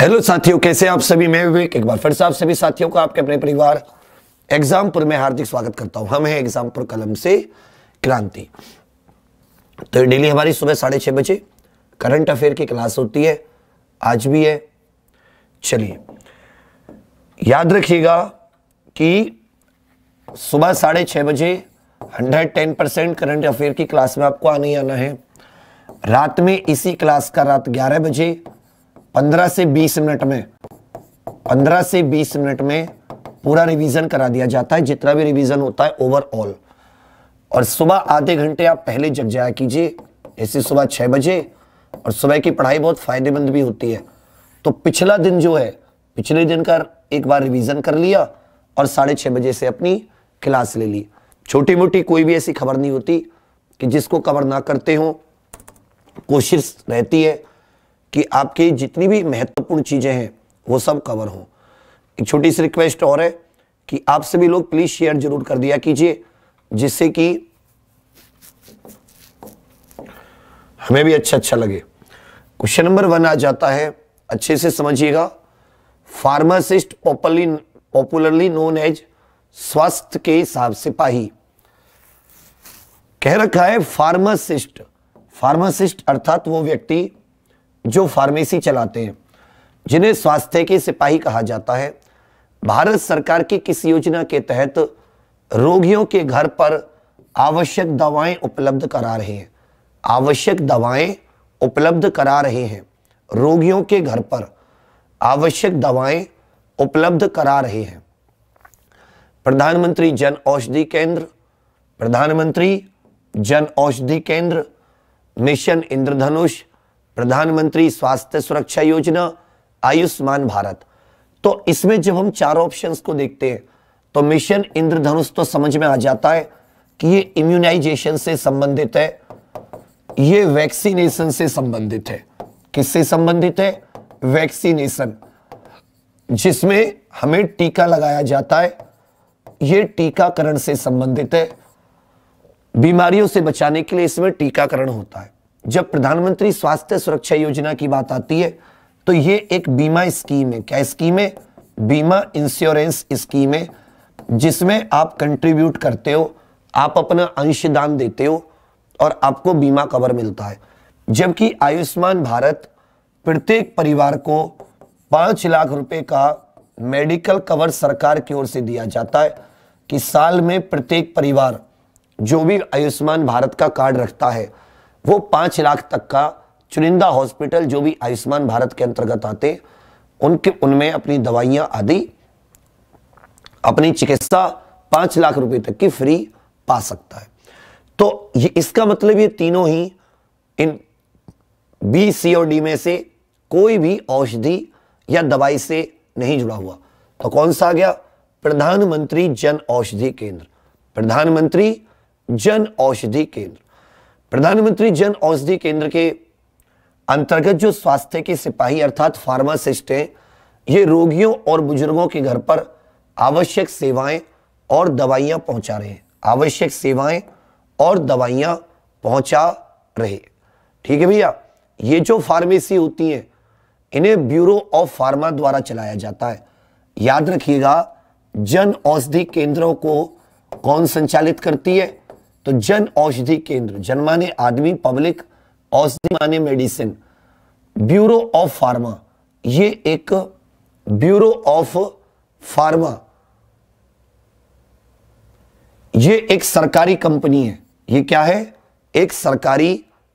Hello साथियों कैसे आप सभी मैं विवेक एक बार फिर से आप सभी साथियों का आपके अपने परिवार एग्जामपुर में हार्दिक स्वागत करता हूं हम हैं एग्जामपुर कलम से क्रांति तो डेली हमारी सुबह साढ़े छह बजे करंट अफेयर की क्लास होती है आज भी है चलिए याद रखिएगा कि सुबह साढ़े छह बजे hundred ten percent current affair की क्लास में आपको आने ही आना है रात में इसी क्लास का रात ग्यारह बजे पंद्रह से बीस मिनट में पंद्रह से बीस मिनट में पूरा रिवीजन करा दिया जाता है जितना भी रिवीजन होता है ओवरऑल और सुबह आधे घंटे आप पहले जग जाया कीजिए ऐसे सुबह छः बजे और सुबह की पढ़ाई बहुत फ़ायदेमंद भी होती है तो पिछला दिन जो है पिछले दिन का एक बार रिवीजन कर लिया और साढ़े छः बजे से अपनी क्लास ले ली छोटी मोटी कोई भी ऐसी खबर नहीं होती कि जिसको कवर ना करते हो कोशिश रहती है कि आपकी जितनी भी महत्वपूर्ण चीज़ें हैं वो सब कवर हों एक छोटी सी रिक्वेस्ट और है कि आप सभी लोग प्लीज़ शेयर जरूर कर दिया कीजिए जिससे कि हमें भी अच्छा अच्छा लगे क्वेश्चन नंबर वन आ जाता है अच्छे से समझिएगा pharmacist popularly popularly known as स्वास्थ्य के हिसाब सिपाही कह रखा है फार्मासिस्ट फार्मासिस्ट अर्थात वो व्यक्ति जो फार्मेसी चलाते हैं जिन्हें स्वास्थ्य के सिपाही कहा जाता है भारत सरकार की किस योजना के तहत रोगियों के घर पर आवश्यक दवाएं उपलब्ध करा रहे हैं आवश्यक दवाएं उपलब्ध करा रहे हैं रोगियों के घर पर आवश्यक दवाएं उपलब्ध करा रहे हैं प्रधानमंत्री जन औषधि केंद्र प्रधानमंत्री जन औषधि केंद्र मिशन इंद्रधनुष प्रधानमंत्री स्वास्थ्य सुरक्षा योजना आयुष्मान भारत तो इसमें जब हम चार ऑप्शंस को देखते हैं तो मिशन इंद्रधनुष तो समझ में आ जाता है कि ये इम्यूनाइजेशन से संबंधित है ये वैक्सीनेशन से संबंधित है किससे संबंधित है वैक्सीनेशन जिसमें हमें टीका लगाया जाता है ये टीकाकरण से संबंधित है बीमारियों से बचाने के लिए इसमें टीकाकरण होता है जब प्रधानमंत्री स्वास्थ्य सुरक्षा योजना की बात आती है तो ये एक बीमा स्कीम है क्या स्कीम है बीमा इंश्योरेंस स्कीम है जिसमें आप कंट्रीब्यूट करते हो आप अपना अंशदान देते हो और आपको बीमा कवर मिलता है जबकि आयुष्मान भारत प्रत्येक परिवार को पांच लाख रुपए का मेडिकल कवर सरकार की ओर से दिया जाता है कि साल में प्रत्येक परिवार जो भी आयुष्मान भारत का कार्ड रखता है वो पांच लाख तक का चुनिंदा हॉस्पिटल जो भी आयुष्मान भारत के अंतर्गत आते उनके उनमें अपनी दवाइयां आदि अपनी चिकित्सा पांच लाख रुपए तक की फ्री पा सकता है तो ये इसका मतलब ये तीनों ही इन बी सी और डी में से कोई भी औषधि या दवाई से नहीं जुड़ा हुआ तो कौन सा आ गया प्रधानमंत्री जन औषधि केंद्र प्रधानमंत्री जन औषधि केंद्र प्रधानमंत्री जन औषधि केंद्र के अंतर्गत जो स्वास्थ्य के सिपाही अर्थात फार्मासिस्ट हैं ये रोगियों और बुजुर्गों के घर पर आवश्यक सेवाएं और दवाइयां पहुंचा रहे हैं आवश्यक सेवाएं और दवाइयां पहुंचा रहे ठीक है भैया ये जो फार्मेसी होती हैं इन्हें ब्यूरो ऑफ फार्मा द्वारा चलाया जाता है याद रखिएगा जन औषधि केंद्रों को कौन संचालित करती है तो जन औषधि केंद्र जन माने आदमी पब्लिक औषधि माने मेडिसिन ब्यूरो ऑफ फार्मा ये एक ब्यूरो ऑफ फार्मा ये एक सरकारी कंपनी है ये क्या है एक सरकारी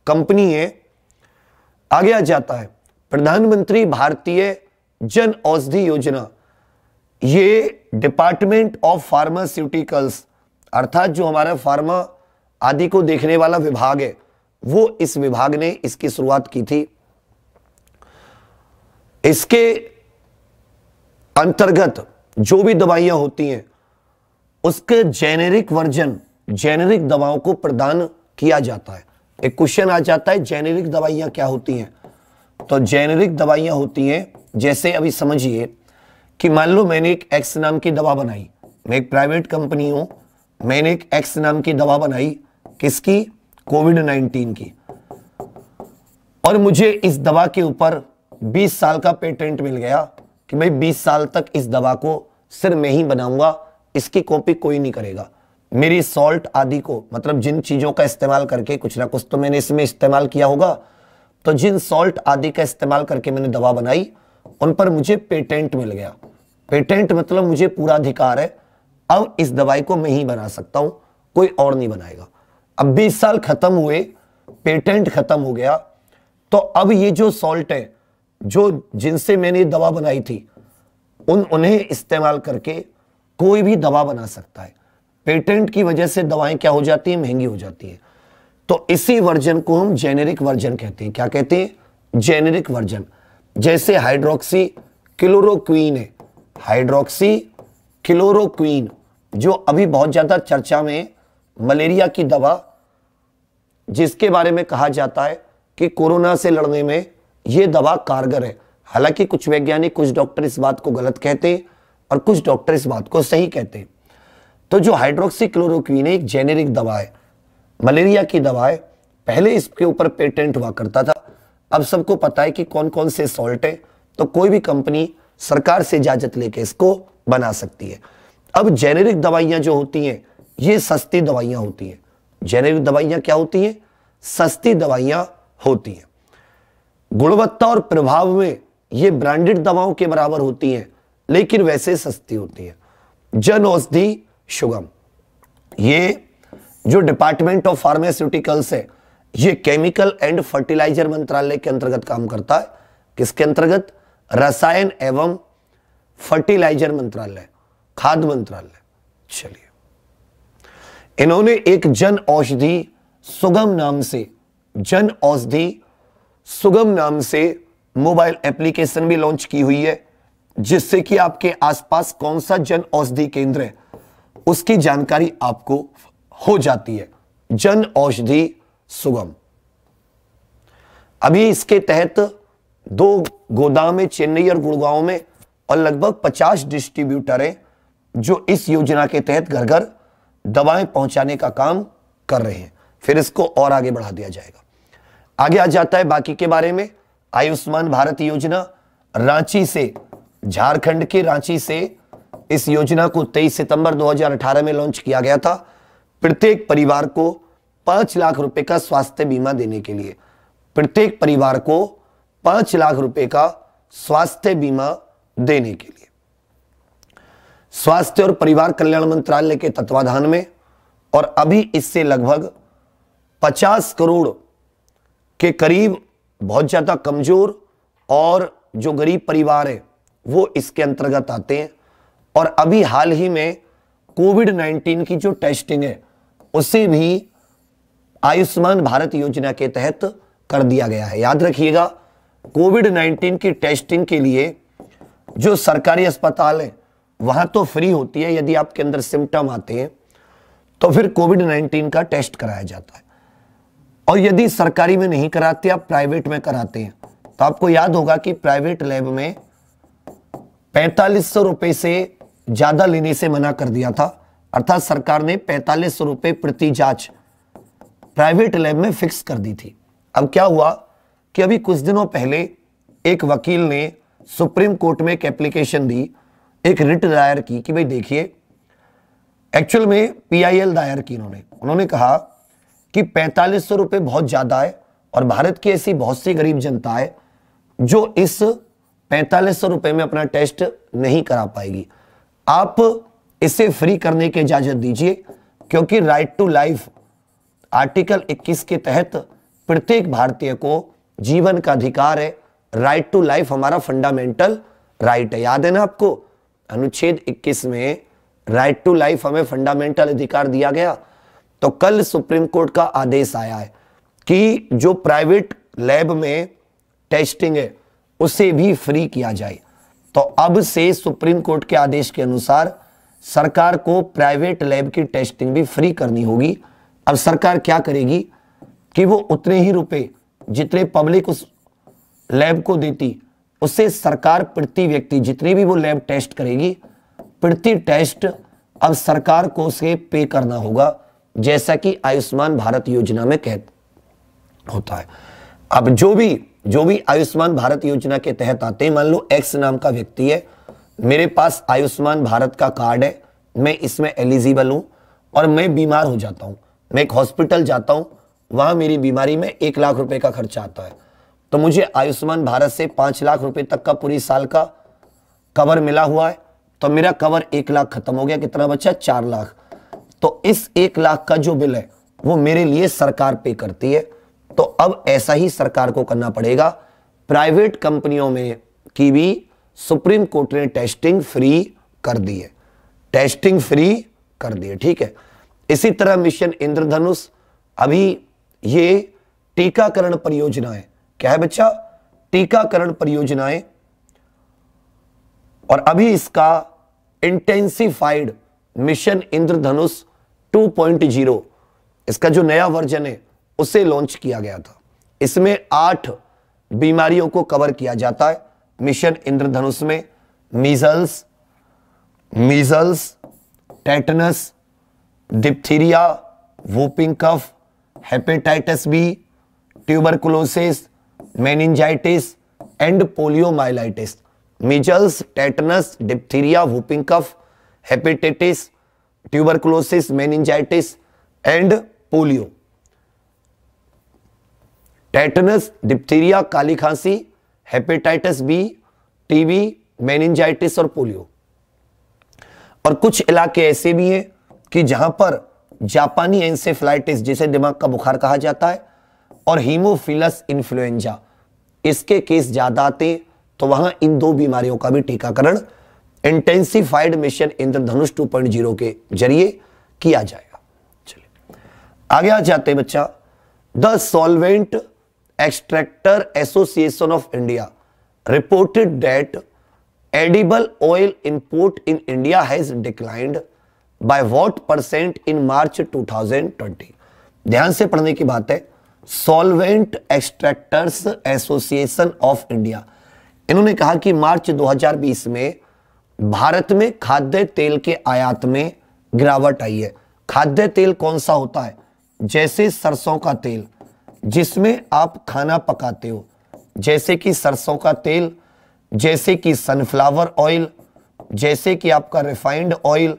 कंपनी है आगे आ जाता है प्रधानमंत्री भारतीय जन औषधि योजना ये डिपार्टमेंट ऑफ फार्मास्यूटिकल्स अर्थात जो हमारा फार्मा आदि को देखने वाला विभाग है वो इस विभाग ने इसकी शुरुआत की थी इसके अंतर्गत जो भी दवाइयां होती हैं उसके जेनेरिक वर्जन जेनेरिक दवाओं को प्रदान किया जाता है एक क्वेश्चन आ जाता है जेनेरिक दवाइयां क्या होती हैं तो जेनेरिक दवाइयां होती हैं जैसे अभी समझिए कि मान लो मैंने एक एक्स नाम की दवा बनाई मैं एक प्राइवेट कंपनी हूं मैंने एक एक्स नाम की दवा बनाई किसकी कोविड 19 की और मुझे इस दवा के ऊपर 20 साल का पेटेंट मिल गया कि भाई 20 साल तक इस दवा को सिर्फ मैं ही बनाऊंगा इसकी कॉपी कोई नहीं करेगा मेरी सॉल्ट आदि को मतलब जिन चीज़ों का इस्तेमाल करके कुछ ना कुछ तो मैंने इसमें इस्तेमाल किया होगा तो जिन सॉल्ट आदि का इस्तेमाल करके मैंने दवा बनाई उन पर मुझे पेटेंट मिल गया पेटेंट मतलब मुझे पूरा अधिकार है अब इस दवाई को मैं ही बना सकता हूं कोई और नहीं बनाएगा अब बीस साल खत्म हुए पेटेंट खत्म हो गया तो अब ये जो सॉल्ट है जो जिनसे मैंने दवा बनाई थी उन उन्हें इस्तेमाल करके कोई भी दवा बना सकता है पेटेंट की वजह से दवाएं क्या हो जाती हैं महंगी हो जाती है तो इसी वर्जन को हम जेनेरिक वर्जन कहते हैं क्या कहते हैं जेनेरिक वर्जन जैसे हाइड्रोक्सी क्लोरोक्वीन है हाइड्रोक्सी क्लोरोक्वीन जो अभी बहुत ज़्यादा चर्चा में है मलेरिया की दवा जिसके बारे में कहा जाता है कि कोरोना से लड़ने में ये दवा कारगर है हालांकि कुछ वैज्ञानिक कुछ डॉक्टर इस बात को गलत कहते हैं और कुछ डॉक्टर इस बात को सही कहते हैं तो जो हाइड्रोक्सी क्लोरोक्वीन एक जेनेरिक दवा है मलेरिया की दवा है पहले इसके ऊपर पेटेंट हुआ करता था अब सबको पता है कि कौन कौन से सॉल्ट है तो कोई भी कंपनी सरकार से इजाजत लेके इसको बना सकती है अब जेनेरिक दवाइयां जो होती हैं ये सस्ती दवाइयां होती हैं जेनेरिक दवाइयां क्या होती हैं सस्ती दवाइयां होती हैं गुणवत्ता और प्रभाव में ये ब्रांडेड दवाओं के बराबर होती हैं लेकिन वैसे सस्ती होती हैं जन औषधि सुगम ये जो डिपार्टमेंट ऑफ फार्मास्यूटिकल्स है ये केमिकल एंड फर्टिलाइजर मंत्रालय के अंतर्गत काम करता है किसके अंतर्गत रसायन एवं फर्टिलाइजर मंत्रालय खाद्य मंत्रालय चलिए इन्होंने एक जन औषधि सुगम नाम से जन औषधि सुगम नाम से मोबाइल एप्लीकेशन भी लॉन्च की हुई है जिससे कि आपके आसपास कौन सा जन औषधि केंद्र है उसकी जानकारी आपको हो जाती है जन औषधि सुगम अभी इसके तहत दो गोदाम है चेन्नई और गुड़गांव में और लगभग 50 डिस्ट्रीब्यूटर हैं जो इस योजना के तहत घर घर दवाएं पहुंचाने का काम कर रहे हैं फिर इसको और आगे बढ़ा दिया जाएगा आगे आ जाता है बाकी के बारे में आयुष्मान भारत योजना रांची से झारखंड के रांची से इस योजना को 23 सितंबर 2018 में लॉन्च किया गया था प्रत्येक परिवार को पांच लाख रुपए का स्वास्थ्य बीमा देने के लिए प्रत्येक परिवार को पांच लाख रुपए का स्वास्थ्य बीमा देने के लिए स्वास्थ्य और परिवार कल्याण मंत्रालय के तत्वाधान में और अभी इससे लगभग 50 करोड़ के करीब बहुत ज़्यादा कमज़ोर और जो गरीब परिवार है वो इसके अंतर्गत आते हैं और अभी हाल ही में कोविड 19 की जो टेस्टिंग है उसे भी आयुष्मान भारत योजना के तहत कर दिया गया है याद रखिएगा कोविड 19 की टेस्टिंग के लिए जो सरकारी अस्पताल है वहां तो फ्री होती है यदि आपके अंदर सिम्टम आते हैं तो फिर कोविड नाइनटीन का टेस्ट कराया जाता है और यदि सरकारी में नहीं कराते आप प्राइवेट में कराते हैं तो आपको याद होगा कि प्राइवेट लैब में पैंतालीस सौ रुपए से ज़्यादा लेने से मना कर दिया था अर्थात सरकार ने पैंतालीस सौ रुपए प्रति जांच प्राइवेट लैब में फिक्स कर दी थी अब क्या हुआ कि अभी कुछ दिनों पहले एक वकील ने सुप्रीम कोर्ट में एक एप्लीकेशन दी एक रिट दायर की कि भाई देखिए एक्चुअल में पीआईएल दायर की इन्होंने उन्होंने कहा कि पैंतालीस सौ रुपये बहुत ज़्यादा है और भारत की ऐसी बहुत सी गरीब जनता है जो इस पैंतालीस सौ रुपए में अपना टेस्ट नहीं करा पाएगी आप इसे फ्री करने की इजाज़त दीजिए क्योंकि राइट टू लाइफ आर्टिकल 21 के तहत प्रत्येक भारतीय को जीवन का अधिकार है राइट टू लाइफ हमारा फंडामेंटल राइट है याद है ना आपको अनुच्छेद 21 में राइट टू लाइफ हमें फंडामेंटल अधिकार दिया गया तो कल सुप्रीम कोर्ट का आदेश आया है कि जो प्राइवेट लैब में टेस्टिंग है उसे भी फ्री किया जाए तो अब से सुप्रीम कोर्ट के आदेश के अनुसार सरकार को प्राइवेट लैब की टेस्टिंग भी फ्री करनी होगी अब सरकार क्या करेगी कि वो उतने ही रुपए जितने पब्लिक उस लैब को देती उसे सरकार प्रति व्यक्ति जितने भी वो लैब टेस्ट करेगी प्रति टेस्ट अब सरकार को उसे पे करना होगा जैसा कि आयुष्मान भारत योजना में कह होता है अब जो भी जो भी आयुष्मान भारत योजना के तहत आते हैं मान लो एक्स नाम का व्यक्ति है मेरे पास आयुष्मान भारत का कार्ड है मैं इसमें एलिजिबल हूँ और मैं बीमार हो जाता हूं मैं एक हॉस्पिटल जाता हूँ वहां मेरी बीमारी में एक लाख रुपए का खर्चा आता है तो मुझे आयुष्मान भारत से पांच लाख रुपए तक का पूरी साल का कवर मिला हुआ है तो मेरा कवर एक लाख खत्म हो गया कितना बचा चार लाख तो इस एक लाख का जो बिल है वो मेरे लिए सरकार पे करती है तो अब ऐसा ही सरकार को करना पड़ेगा प्राइवेट कंपनियों में की भी सुप्रीम कोर्ट ने टेस्टिंग फ्री कर दी है टेस्टिंग फ्री कर दी है ठीक है इसी तरह मिशन इंद्रधनुष अभी ये टीकाकरण परियोजना है क्या है बच्चा टीकाकरण परियोजनाएं और अभी इसका इंटेंसिफाइड मिशन इंद्रधनुष 2.0 इसका जो नया वर्जन है उसे लॉन्च किया गया था इसमें आठ बीमारियों को कवर किया जाता है मिशन इंद्रधनुष में measles measles tetanus diphtheria whooping cough hepatitis B tuberculosis meningitis and poliomyelitis measles tetanus diphtheria whooping cough hepatitis tuberculosis meningitis and polio tetanus diphtheria काली खांसी हेपेटाइटिस बी टीबी मेनिंजाइटिस और पोलियो और कुछ इलाके ऐसे भी हैं कि जहां पर जापानी एंसेफ्लाइटिस जिसे दिमाग का बुखार कहा जाता है और हीमोफिलस इन्फ्लुएंजा इसके केस ज़्यादा आते तो वहां इन दो बीमारियों का भी टीकाकरण इंटेंसिफाइड मिशन इंद्रधनुष 2.0 के जरिए किया जाएगा चलिए आगे आ जाते हैं बच्चा the solvent extractor association of India reported that edible oil import in India has declined by what percent in March 2020? ध्यान से पढ़ने की बात है solvent extractors association of India इन्होंने कहा कि मार्च 2020 में भारत में खाद्य तेल के आयात में गिरावट आई है खाद्य तेल कौन सा होता है जैसे सरसों का तेल जिसमें आप खाना पकाते हो जैसे कि सरसों का तेल जैसे कि सनफ्लावर ऑयल जैसे कि आपका रिफाइंड ऑयल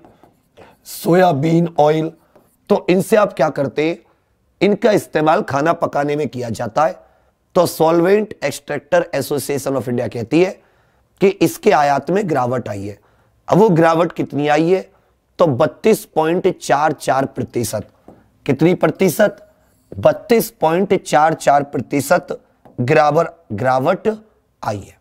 सोयाबीन ऑयल तो इनसे आप क्या करते इनका इस्तेमाल खाना पकाने में किया जाता है तो solvent extractor association of India कहती है कि इसके आयात में गिरावट आई है अब वो गिरावट कितनी आई है तो बत्तीस पॉइंट चार चार प्रतिशत कितनी प्रतिशत बत्तीस पॉइंट चार चार प्रतिशत गिरावट गिरावट आई है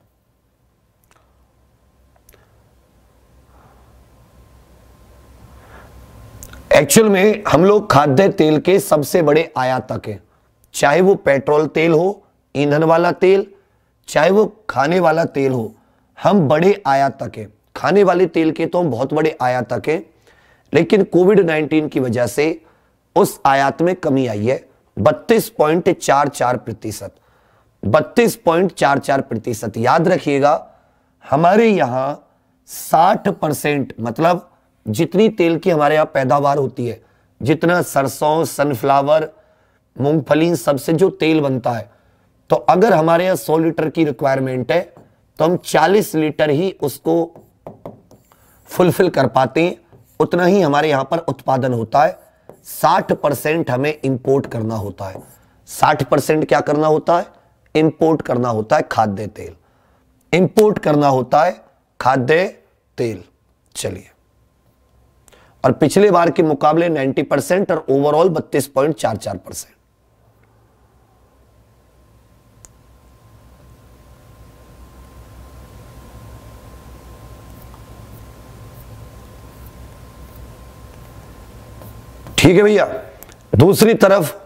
एक्चुअल में हम लोग खाद्य तेल के सबसे बड़े आयातक हैं चाहे वो पेट्रोल तेल हो ईंधन वाला तेल चाहे वो खाने वाला तेल हो हम बड़े आयातक हैं खाने वाले तेल के तो हम बहुत बड़े आयातक हैं लेकिन कोविड 19 की वजह से उस आयात में कमी आई है बत्तीस पॉइंट चार चार प्रतिशत बत्तीस पॉइंट चार चार प्रतिशत याद रखिएगा हमारे यहाँ साठ परसेंट मतलब जितनी तेल की हमारे यहाँ पैदावार होती है जितना सरसों सनफ्लावर मूंगफली सबसे जो तेल बनता है तो अगर हमारे यहाँ सौ लीटर की रिक्वायरमेंट है तो हम चालीस लीटर ही उसको फुलफिल कर पाते हैं उतना ही हमारे यहाँ पर उत्पादन होता है साठ परसेंट हमें इंपोर्ट करना होता है साठ परसेंट क्या करना होता है इंपोर्ट करना होता है खाद्य तेल इंपोर्ट करना होता है खाद्य तेल चलिए और पिछले बार के मुकाबले 90 परसेंट और ओवरऑल बत्तीस पॉइंट चार चार परसेंट ठीक है भैया दूसरी तरफ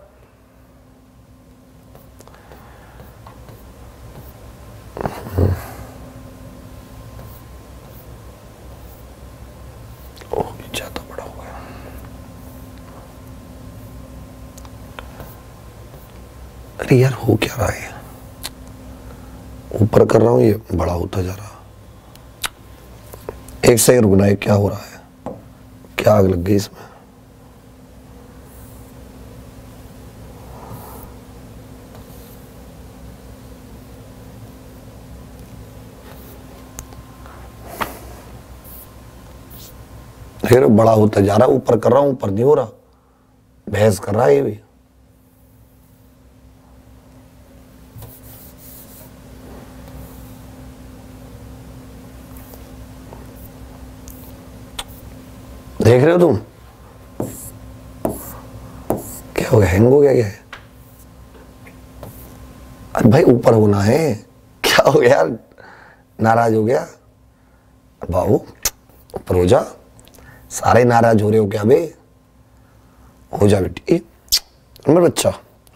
अरे यार हो क्या रहा है ऊपर कर रहा हूं ये बड़ा होता जा रहा एक सही रुकना है क्या हो रहा है क्या आग लग गई इसमें फिर बड़ा होता जा रहा ऊपर कर रहा हूं ऊपर नहीं हो रहा बहस कर रहा है ये भी देख रहे हो तुम क्या हो गया हैंग हो गया क्या है अरे भाई ऊपर होना है क्या हो गया यार नाराज हो गया बाबू ऊपर हो जा सारे नाराज हो रहे हो क्या बे हो जा बेटी मेरे बच्चा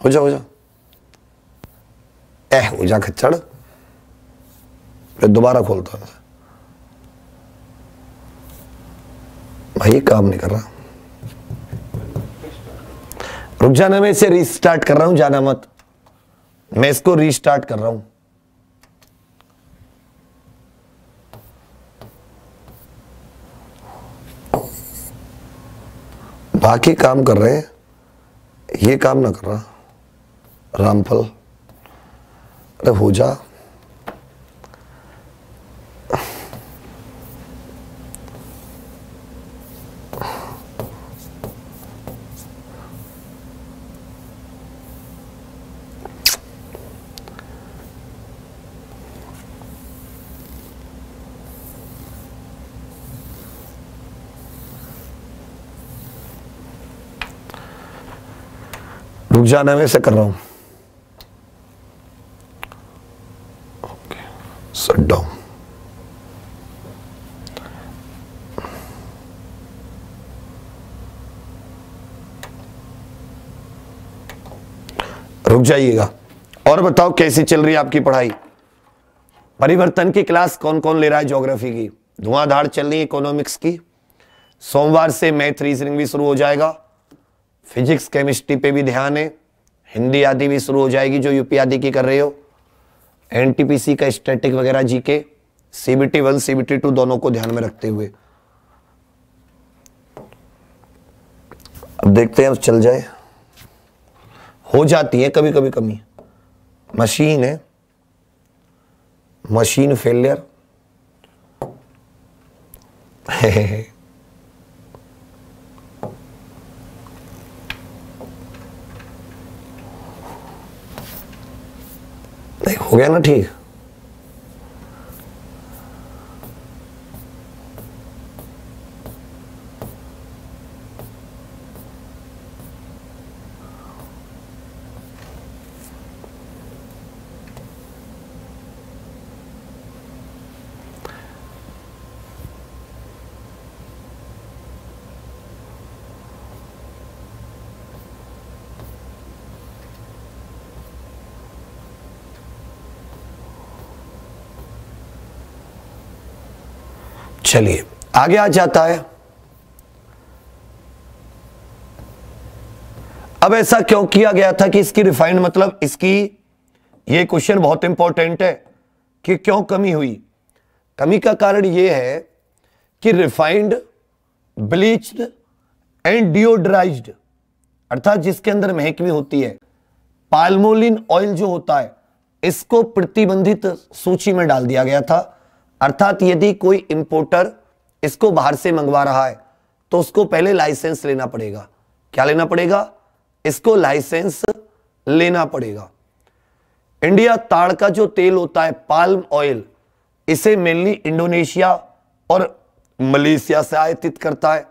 हो जा हो जा ऐ हो जा खच्चड़ दोबारा खोलता था भाई काम नहीं कर रहा रुक जाना मैं इसे रीस्टार्ट कर रहा हूं जाना मत मैं इसको रीस्टार्ट कर रहा हूं बाकी काम कर रहे हैं ये काम ना कर रहा रामफल अरे हो जा जाना मैं ऐसा कर रहा हूं डाउन रुक जाइएगा और बताओ कैसी चल रही है आपकी पढ़ाई परिवर्तन की क्लास कौन कौन ले रहा है ज्योग्राफी की धुआंधार चल रही है इकोनॉमिक्स की सोमवार से मैथ रीजनिंग भी शुरू हो जाएगा फिजिक्स केमिस्ट्री पे भी ध्यान है हिंदी आदि भी शुरू हो जाएगी जो यूपी आदि की कर रहे हो एनटीपीसी का स्टैटिक वगैरह GK CBT one CBT two दोनों को ध्यान में रखते हुए अब देखते हैं चल जाए हो जाती है कभी कभी कमी मशीन है मशीन फेलियर नहीं हो गया ना ठीक चलिए आगे आ जाता है अब ऐसा क्यों किया गया था कि इसकी रिफाइंड मतलब इसकी ये क्वेश्चन बहुत इंपॉर्टेंट है कि क्यों कमी हुई कमी का कारण यह है कि रिफाइंड ब्लीच्ड एंड डिओड्राइज्ड अर्थात जिसके अंदर महक भी होती है पाल्मोलिन ऑयल जो होता है इसको प्रतिबंधित सूची में डाल दिया गया था अर्थात यदि कोई इंपोर्टर इसको बाहर से मंगवा रहा है तो उसको पहले लाइसेंस लेना पड़ेगा क्या लेना पड़ेगा इसको लाइसेंस लेना पड़ेगा इंडिया ताड़ का जो तेल होता है पाल्म ऑयल इसे मेनली इंडोनेशिया और मलेशिया से आयातित करता है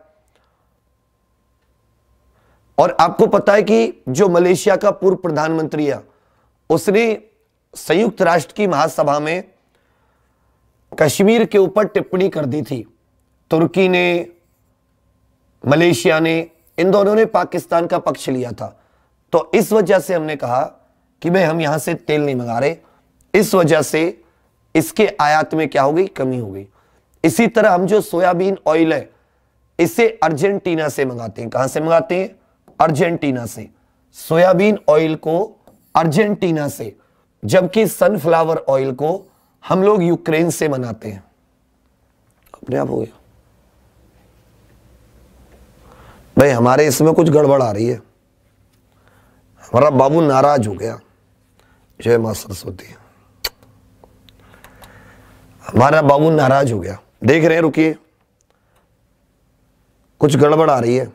और आपको पता है कि जो मलेशिया का पूर्व प्रधानमंत्री है उसने संयुक्त राष्ट्र की महासभा में कश्मीर के ऊपर टिप्पणी कर दी थी तुर्की ने मलेशिया ने इन दोनों ने पाकिस्तान का पक्ष लिया था तो इस वजह से हमने कहा कि भाई हम यहां से तेल नहीं मंगा रहे इस वजह से इसके आयात में क्या हो गई कमी हो गई इसी तरह हम जो सोयाबीन ऑयल है इसे अर्जेंटीना से मंगाते हैं कहां से मंगाते हैं अर्जेंटीना से सोयाबीन ऑयल को अर्जेंटीना से जबकि सनफ्लावर ऑयल को हम लोग यूक्रेन से मनाते हैं अपने आप हो गया भाई हमारे इसमें कुछ गड़बड़ आ रही है हमारा बाबू नाराज हो गया जय माँ सरस्वती हमारा बाबू नाराज हो गया देख रहे हैं रुकिए कुछ गड़बड़ आ रही है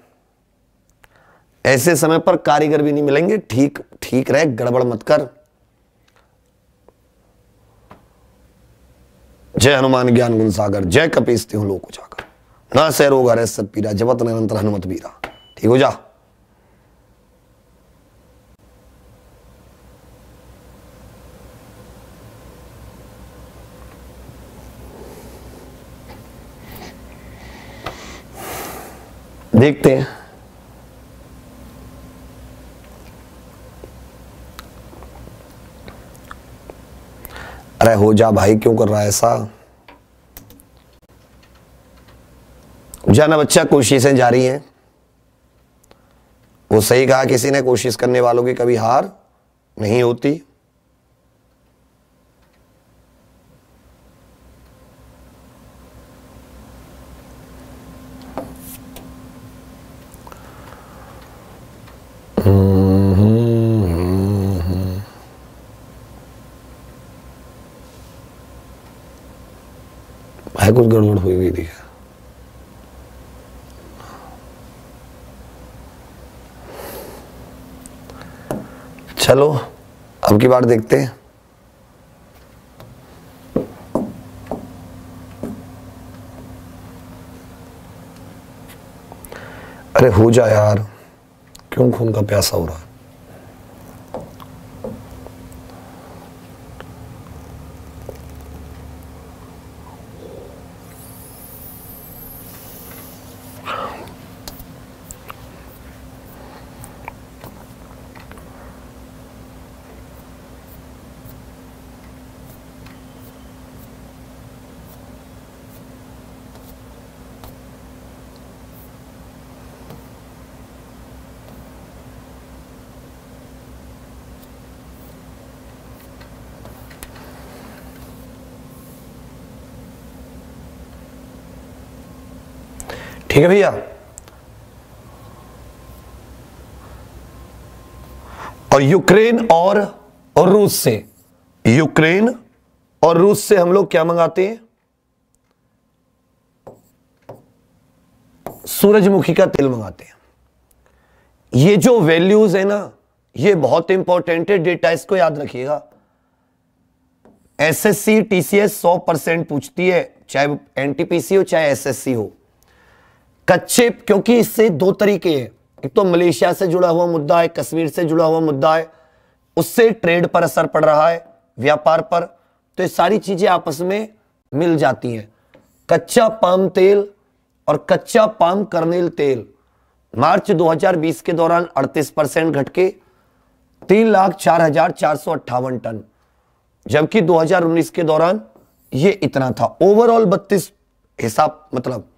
ऐसे समय पर कारीगर भी नहीं मिलेंगे ठीक ठीक रहे गड़बड़ मत कर जय हनुमान ज्ञान गुण सागर जय कपीस्ते हो लोक उजागर ना सह रोग अरे सब पीरा जबत निरंतर हनुमत पीरा ठीक हो जा देखते हैं अरे हो जा भाई क्यों कर रहा है ऐसा जाना अच्छा बच्चा कोशिशें जारी हैं वो सही कहा किसी ने कोशिश करने वालों की कभी हार नहीं होती है कुछ गड़बड़ हुई हुई दिखा चलो अब की बार देखते हैं अरे हो जा यार क्यों खून का प्यासा हो रहा है ठीक है भैया और यूक्रेन और, रूस से यूक्रेन और रूस से हम लोग क्या मंगाते हैं सूरजमुखी का तेल मंगाते हैं ये जो वैल्यूज है ना ये बहुत इंपॉर्टेंट है डेटा इसको याद रखिएगा एसएससी टीसीएस 100 परसेंट पूछती है चाहे एनटीपीसी हो चाहे एसएससी हो कच्चे क्योंकि इससे दो तरीके हैं एक तो मलेशिया से जुड़ा हुआ मुद्दा है कश्मीर से जुड़ा हुआ मुद्दा है उससे ट्रेड पर असर पड़ रहा है व्यापार पर तो ये सारी चीज़ें आपस में मिल जाती हैं कच्चा पाम तेल और कच्चा पाम करनेल तेल मार्च 2020 के दौरान 38 परसेंट घटके तीन लाख चार हजार चार सौ अट्ठावन टन जबकि 2019 के दौरान ये इतना था ओवरऑल बत्तीस हिसाब मतलब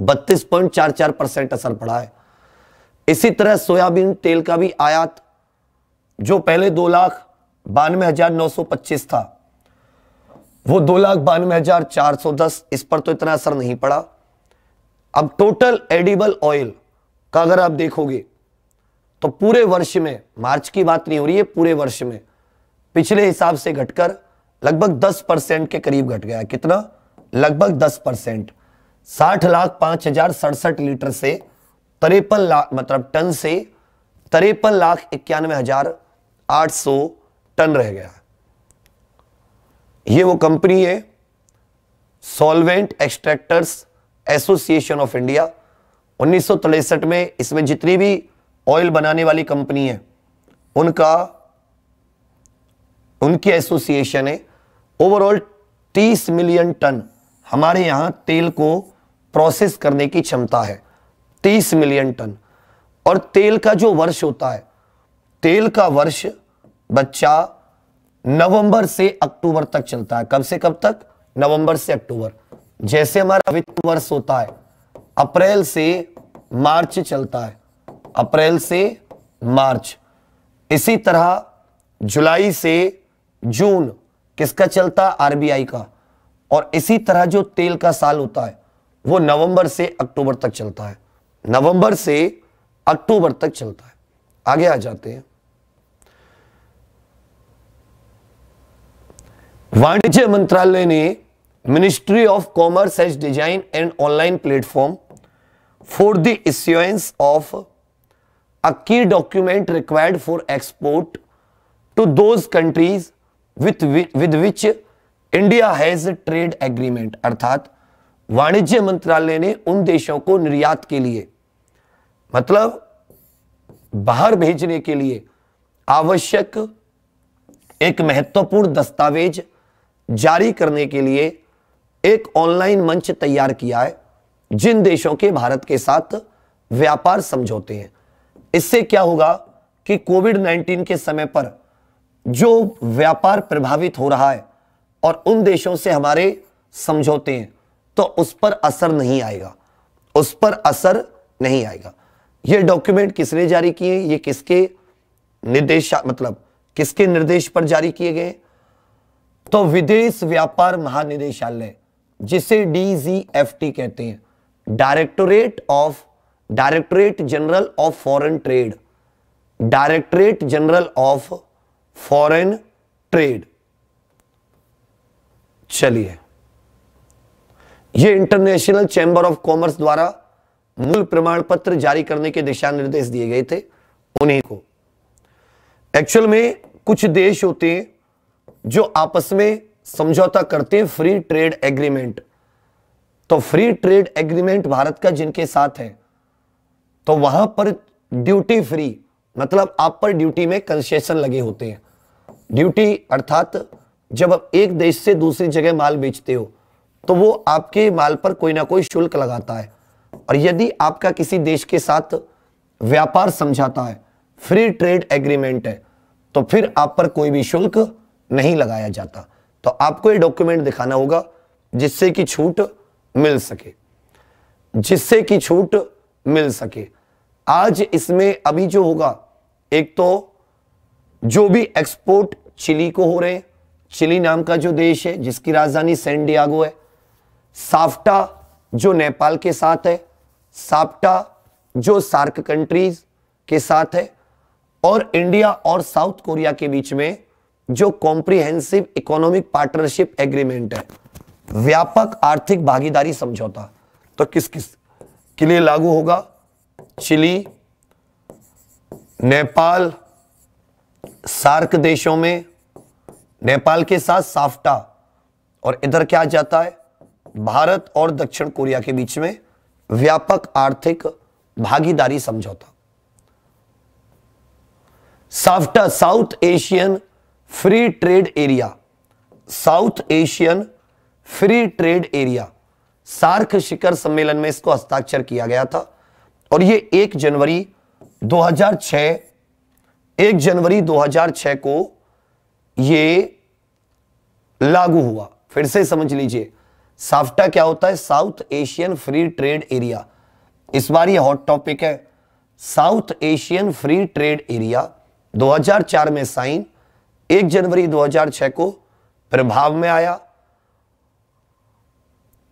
बत्तीस पॉइंट चार चार परसेंट असर पड़ा है इसी तरह सोयाबीन तेल का भी आयात जो पहले दो लाख बानवे हजार नौ सौ पच्चीस था वो दो लाख बानवे हजार चार सौ दस इस पर तो इतना असर नहीं पड़ा अब टोटल एडिबल ऑयल का अगर आप देखोगे तो पूरे वर्ष में मार्च की बात नहीं हो रही है पूरे वर्ष में पिछले हिसाब से घटकर लगभग 10 परसेंट के करीब घट गया कितना लगभग 10 परसेंट साठ लाख पांच हजार सड़सठ लीटर से तिरपन लाख मतलब टन से तिरपन लाख इक्यानवे हजार आठ सौ टन रह गया ये वो कंपनी है solvent extractors association of India उन्नीस में इसमें जितनी भी ऑयल बनाने वाली कंपनी है उनका उनकी एसोसिएशन है ओवरऑल 30 मिलियन टन हमारे यहाँ तेल को प्रोसेस करने की क्षमता है 30 मिलियन टन और तेल का जो वर्ष होता है तेल का वर्ष बच्चा नवंबर से अक्टूबर तक चलता है कब से कब तक नवंबर से अक्टूबर जैसे हमारा वित्त वर्ष होता है अप्रैल से मार्च चलता है अप्रैल से मार्च इसी तरह जुलाई से जून किसका चलता आरबीआई का और इसी तरह जो तेल का साल होता है वो नवंबर से अक्टूबर तक चलता है नवंबर से अक्टूबर तक चलता है आगे आ जाते हैं वाणिज्य मंत्रालय ने ministry of commerce as design and online platform for the issuance of a key document required for export to those countries with with which India has trade agreement अर्थात वाणिज्य मंत्रालय ने उन देशों को निर्यात के लिए मतलब बाहर भेजने के लिए आवश्यक एक महत्वपूर्ण दस्तावेज जारी करने के लिए एक ऑनलाइन मंच तैयार किया है जिन देशों के भारत के साथ व्यापार समझौते हैं इससे क्या होगा कि कोविड 19 के समय पर जो व्यापार प्रभावित हो रहा है और उन देशों से हमारे समझौते हैं तो उस पर असर नहीं आएगा उस पर असर नहीं आएगा ये डॉक्यूमेंट किसने जारी किए ये किसके निर्देश मतलब किसके निर्देश पर जारी किए गए तो विदेश व्यापार महानिदेशालय जिसे डीजीएफटी कहते हैं directorate of directorate general of foreign trade directorate general of foreign trade चलिए ये इंटरनेशनल चैंबर ऑफ कॉमर्स द्वारा मूल प्रमाण पत्र जारी करने के दिशा निर्देश दिए गए थे उन्हीं को एक्चुअल में कुछ देश होते हैं जो आपस में समझौता करते हैं फ्री ट्रेड एग्रीमेंट तो फ्री ट्रेड एग्रीमेंट भारत का जिनके साथ है तो वहां पर ड्यूटी फ्री मतलब आप पर ड्यूटी में कंसेशन लगे होते हैं ड्यूटी अर्थात जब आप एक देश से दूसरी जगह माल बेचते हो तो वो आपके माल पर कोई ना कोई शुल्क लगाता है और यदि आपका किसी देश के साथ व्यापार समझाता है फ्री ट्रेड एग्रीमेंट है तो फिर आप पर कोई भी शुल्क नहीं लगाया जाता तो आपको ये डॉक्यूमेंट दिखाना होगा जिससे कि छूट मिल सके जिससे कि छूट मिल सके आज इसमें अभी जो होगा एक तो जो भी एक्सपोर्ट चिली को हो रहे हैं चिली नाम का जो देश है जिसकी राजधानी सैन डियागो है साफ्टा जो नेपाल के साथ है साफ्टा जो सार्क कंट्रीज के साथ है और इंडिया और साउथ कोरिया के बीच में जो कॉम्प्रिहेंसिव इकोनॉमिक पार्टनरशिप एग्रीमेंट है व्यापक आर्थिक भागीदारी समझौता तो किस किस के लिए लागू होगा चिली नेपाल सार्क देशों में नेपाल के साथ साफ्टा और इधर क्या जाता है भारत और दक्षिण कोरिया के बीच में व्यापक आर्थिक भागीदारी समझौता SAFTA South Asian free trade area South Asian free trade area SAARC शिखर सम्मेलन में इसको हस्ताक्षर किया गया था और यह एक जनवरी 2006 एक जनवरी 2006 को ये लागू हुआ फिर से समझ लीजिए साफ्टा क्या होता है South Asian free trade area इस बार ये हॉट टॉपिक है South Asian free trade area 2004 में साइन 1 जनवरी 2006 को प्रभाव में आया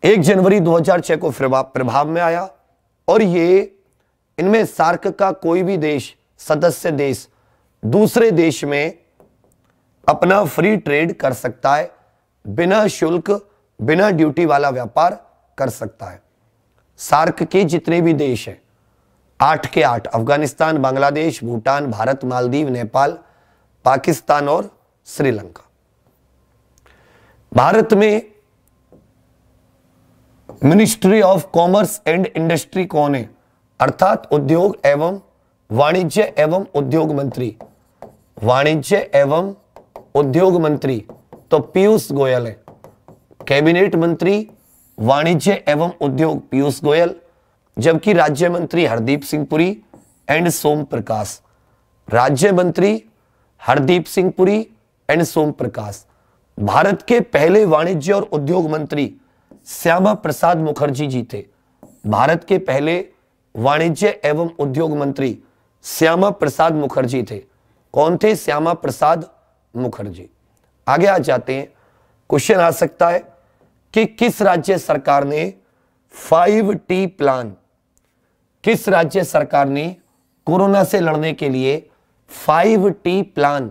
1 जनवरी 2006 को प्रभाव में आया और ये इनमें सार्क का कोई भी देश सदस्य देश दूसरे देश में अपना फ्री ट्रेड कर सकता है बिना शुल्क बिना ड्यूटी वाला व्यापार कर सकता है सार्क के जितने भी देश हैं आठ के आठ अफगानिस्तान बांग्लादेश भूटान भारत मालदीव नेपाल पाकिस्तान और श्रीलंका भारत में ministry of commerce and industry कौन है अर्थात उद्योग एवं वाणिज्य एवं उद्योग मंत्री वाणिज्य एवं उद्योग मंत्री तो पीयूष गोयल है कैबिनेट मंत्री वाणिज्य एवं उद्योग पीयूष गोयल जबकि राज्य मंत्री हरदीप सिंह पुरी एंड सोम प्रकाश राज्य मंत्री हरदीप सिंह पुरी एंड सोम प्रकाश भारत के पहले वाणिज्य और उद्योग मंत्री श्यामा प्रसाद मुखर्जी जी थे भारत के पहले वाणिज्य एवं उद्योग मंत्री श्यामा प्रसाद मुखर्जी थे कौन थे श्यामा प्रसाद मुखर्जी आगे आ जाते हैं क्वेश्चन आ सकता है कि किस राज्य सरकार ने फाइव टी प्लान किस राज्य सरकार ने कोरोना से लड़ने के लिए फाइव टी प्लान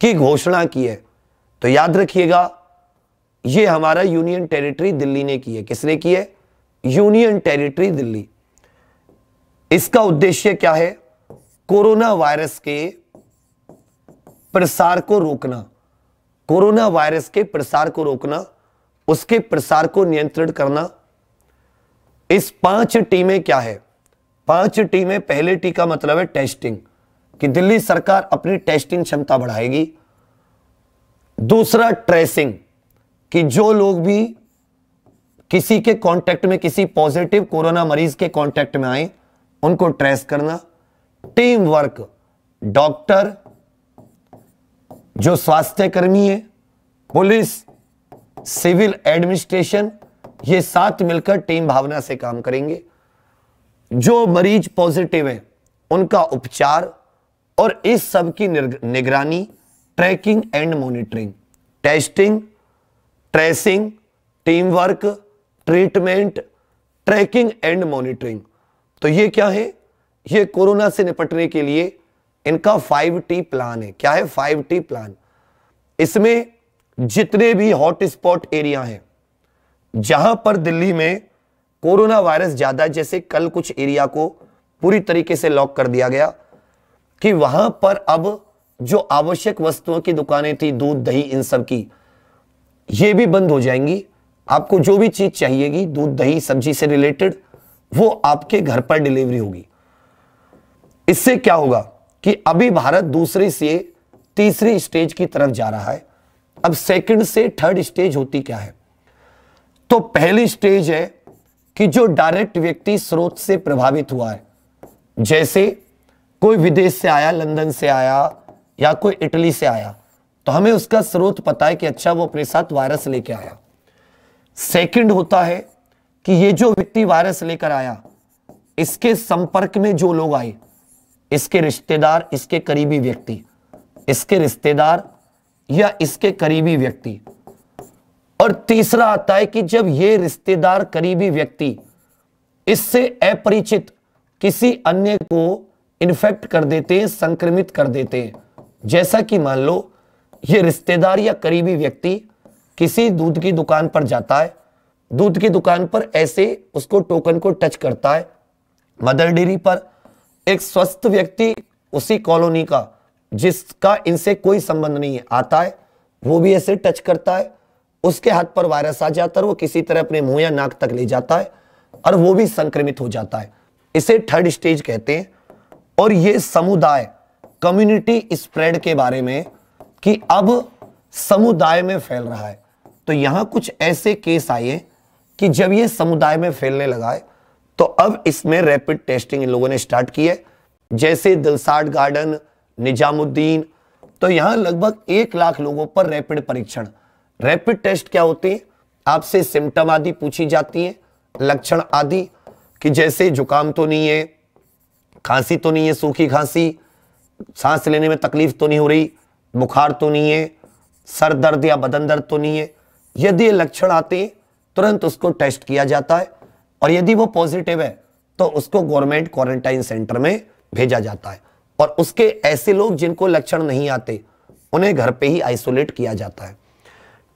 की घोषणा की है तो याद रखिएगा यह हमारा यूनियन टेरिटरी दिल्ली ने की है किसने की है यूनियन टेरिटरी दिल्ली इसका उद्देश्य क्या है कोरोना वायरस के प्रसार को रोकना कोरोना वायरस के प्रसार को रोकना उसके प्रसार को नियंत्रित करना इस पांच टीमें क्या है पांच टीमें पहले टी का मतलब है टेस्टिंग कि दिल्ली सरकार अपनी टेस्टिंग क्षमता बढ़ाएगी दूसरा ट्रेसिंग कि जो लोग भी किसी के कांटेक्ट में किसी पॉजिटिव कोरोना मरीज के कांटेक्ट में आए उनको ट्रेस करना टीम वर्क डॉक्टर जो स्वास्थ्य कर्मी है पुलिस सिविल एडमिनिस्ट्रेशन ये साथ मिलकर टीम भावना से काम करेंगे जो मरीज पॉजिटिव है उनका उपचार और इस सब की निगरानी tracking and monitoring testing tracing team work treatment tracking and monitoring तो ये क्या है ये कोरोना से निपटने के लिए इनका फाइव टी प्लान है क्या है फाइव टी प्लान इसमें जितने भी हॉटस्पॉट एरिया हैं जहां पर दिल्ली में कोरोना वायरस ज्यादा जैसे कल कुछ एरिया को पूरी तरीके से लॉक कर दिया गया कि वहां पर अब जो आवश्यक वस्तुओं की दुकानें थी दूध दही इन सब की ये भी बंद हो जाएंगी आपको जो भी चीज चाहिएगी दूध दही सब्जी से रिलेटेड वो आपके घर पर डिलीवरी होगी इससे क्या होगा कि अभी भारत दूसरी से तीसरी स्टेज की तरफ जा रहा है अब सेकंड से थर्ड स्टेज होती क्या है तो पहली स्टेज है कि जो डायरेक्ट व्यक्ति स्रोत से प्रभावित हुआ है जैसे कोई विदेश से आया लंदन से आया या कोई इटली से आया तो हमें उसका स्रोत पता है कि अच्छा वो अपने साथ वायरस लेके आया सेकंड होता है कि ये जो व्यक्ति वायरस लेकर आया इसके संपर्क में जो लोग आए इसके रिश्तेदार इसके करीबी व्यक्ति इसके रिश्तेदार या इसके करीबी व्यक्ति और तीसरा आता है कि जब ये रिश्तेदार करीबी व्यक्ति इससे अपरिचित किसी अन्य को इन्फेक्ट कर देते हैं संक्रमित कर देते हैं जैसा कि मान लो ये रिश्तेदार या करीबी व्यक्ति किसी दूध की दुकान पर जाता है दूध की दुकान पर ऐसे उसको टोकन को टच करता है मदर डेयरी पर एक स्वस्थ व्यक्ति उसी कॉलोनी का जिसका इनसे कोई संबंध नहीं है आता है वो भी ऐसे टच करता है उसके हाथ पर वायरस आ जाता है वो किसी तरह अपने मुंह या नाक तक ले जाता है और वो भी संक्रमित हो जाता है इसे थर्ड स्टेज कहते हैं और ये समुदाय कम्युनिटी स्प्रेड के बारे में कि अब समुदाय में फैल रहा है तो यहां कुछ ऐसे केस आए कि जब ये समुदाय में फैलने लगा है तो अब इसमें रैपिड टेस्टिंग इन लोगों ने स्टार्ट की है जैसे दिलसाट गार्डन निजामुद्दीन तो यहां लगभग एक लाख लोगों पर रैपिड परीक्षण रैपिड टेस्ट क्या होते हैं आपसे सिम्टम आदि पूछी जाती है लक्षण आदि कि जैसे जुकाम तो नहीं है खांसी तो नहीं है सूखी खांसी सांस लेने में तकलीफ तो नहीं हो रही बुखार तो नहीं है सर दर्द या बदन दर्द तो नहीं है यदि लक्षण आते हैं तुरंत उसको टेस्ट किया जाता है और यदि वो पॉजिटिव है तो उसको गवर्नमेंट क्वारंटाइन सेंटर में भेजा जाता है और उसके ऐसे लोग जिनको लक्षण नहीं आते उन्हें घर पे ही आइसोलेट किया जाता है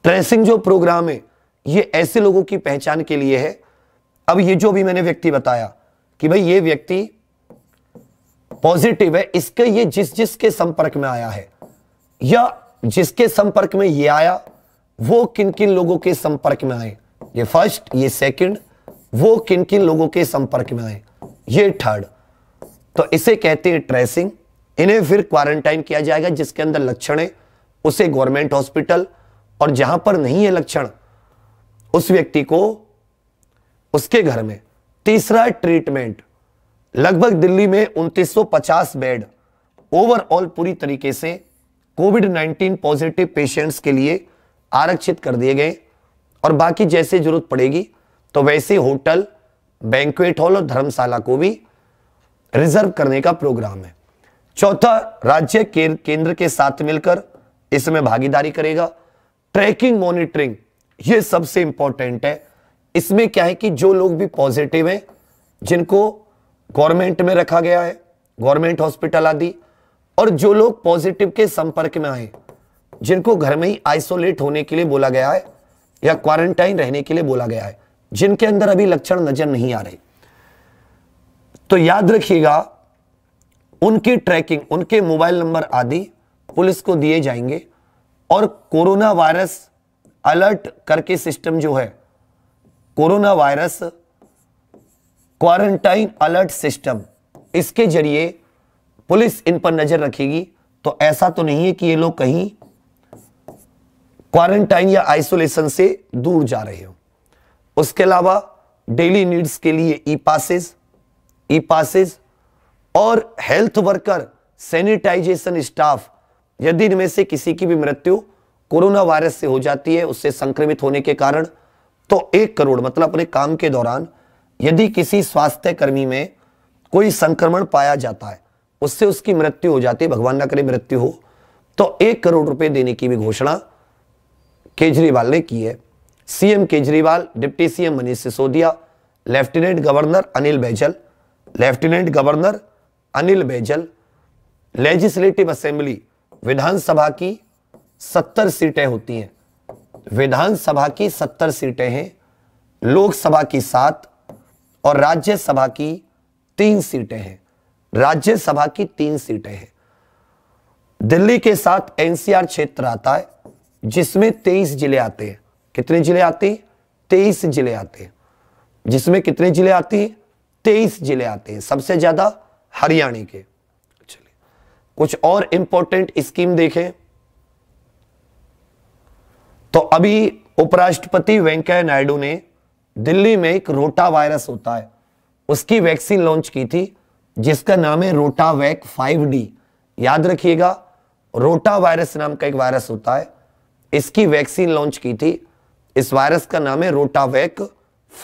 ट्रेसिंग जो प्रोग्राम है ये ऐसे लोगों की पहचान के लिए है अब ये जो भी मैंने व्यक्ति बताया कि भाई ये व्यक्ति पॉजिटिव है इसके ये जिस जिस के संपर्क में आया है या जिसके संपर्क में ये आया वो किन किन लोगों के संपर्क में आए ये फर्स्ट ये सेकंड वो किन किन लोगों के संपर्क में आए ये थर्ड तो इसे कहते हैं ट्रेसिंग इन्हें फिर क्वारंटाइन किया जाएगा जिसके अंदर लक्षण है उसे गवर्नमेंट हॉस्पिटल और जहां पर नहीं है लक्षण उस व्यक्ति को उसके घर में तीसरा ट्रीटमेंट लगभग दिल्ली में 2950 बेड ओवरऑल पूरी तरीके से कोविड 19 पॉजिटिव पेशेंट्स के लिए आरक्षित कर दिए गए और बाकी जैसे जरूरत पड़ेगी तो वैसे होटल बैंक्वेट हॉल और धर्मशाला को भी रिजर्व करने का प्रोग्राम है चौथा राज्य केंद्र के साथ मिलकर इसमें भागीदारी करेगा ट्रैकिंग मॉनिटरिंग ये सबसे इंपॉर्टेंट है इसमें क्या है कि जो लोग भी पॉजिटिव हैं जिनको गवर्नमेंट में रखा गया है गवर्नमेंट हॉस्पिटल आदि और जो लोग पॉजिटिव के संपर्क में आए जिनको घर में ही आइसोलेट होने के लिए बोला गया है या क्वारंटाइन रहने के लिए बोला गया है जिनके अंदर अभी लक्षण नजर नहीं आ रहे तो याद रखिएगा उनकी ट्रैकिंग उनके मोबाइल नंबर आदि पुलिस को दिए जाएंगे और कोरोना वायरस अलर्ट करके सिस्टम जो है corona virus quarantine alert system इसके जरिए पुलिस इन पर नजर रखेगी तो ऐसा तो नहीं है कि ये लोग कहीं क्वारंटाइन या आइसोलेशन से दूर जा रहे हो उसके अलावा डेली नीड्स के लिए ई पासिस ई पासिस और हेल्थ वर्कर सैनिटाइजेशन स्टाफ यदि इनमें से किसी की भी मृत्यु कोरोना वायरस से हो जाती है उससे संक्रमित होने के कारण तो एक करोड़ मतलब अपने काम के दौरान यदि किसी स्वास्थ्य कर्मी में कोई संक्रमण पाया जाता है उससे उसकी मृत्यु हो जाती है भगवान ना करे मृत्यु हो तो एक करोड़ रुपए देने की भी घोषणा केजरीवाल ने की है CM Kejriwal deputy CM Manish Sisodia lieutenant governor Anil Baijal lieutenant governor Anil Baijal legislative assembly विधानसभा की सत्तर सीटें होती हैं विधानसभा की सत्तर सीटें हैं लोकसभा की सात और राज्यसभा की तीन सीटें हैं राज्यसभा की तीन सीटें हैं दिल्ली के साथ एनसीआर क्षेत्र आता है जिसमें तेईस जिले आते हैं कितने जिले आते तेईस जिले आते जिसमें कितने जिले आते तेईस जिले आते हैं सबसे ज्यादा हरियाणा के चलिए कुछ और इंपॉर्टेंट स्कीम देखें तो अभी उपराष्ट्रपति वेंकैया नायडू ने दिल्ली में एक रोटा वायरस होता है उसकी वैक्सीन लॉन्च की थी जिसका नाम है रोटा फाइव डी याद रखिएगा रोटा वायरस नाम का एक वायरस होता है इसकी वैक्सीन लॉन्च की थी इस वायरस का नाम है रोटावेक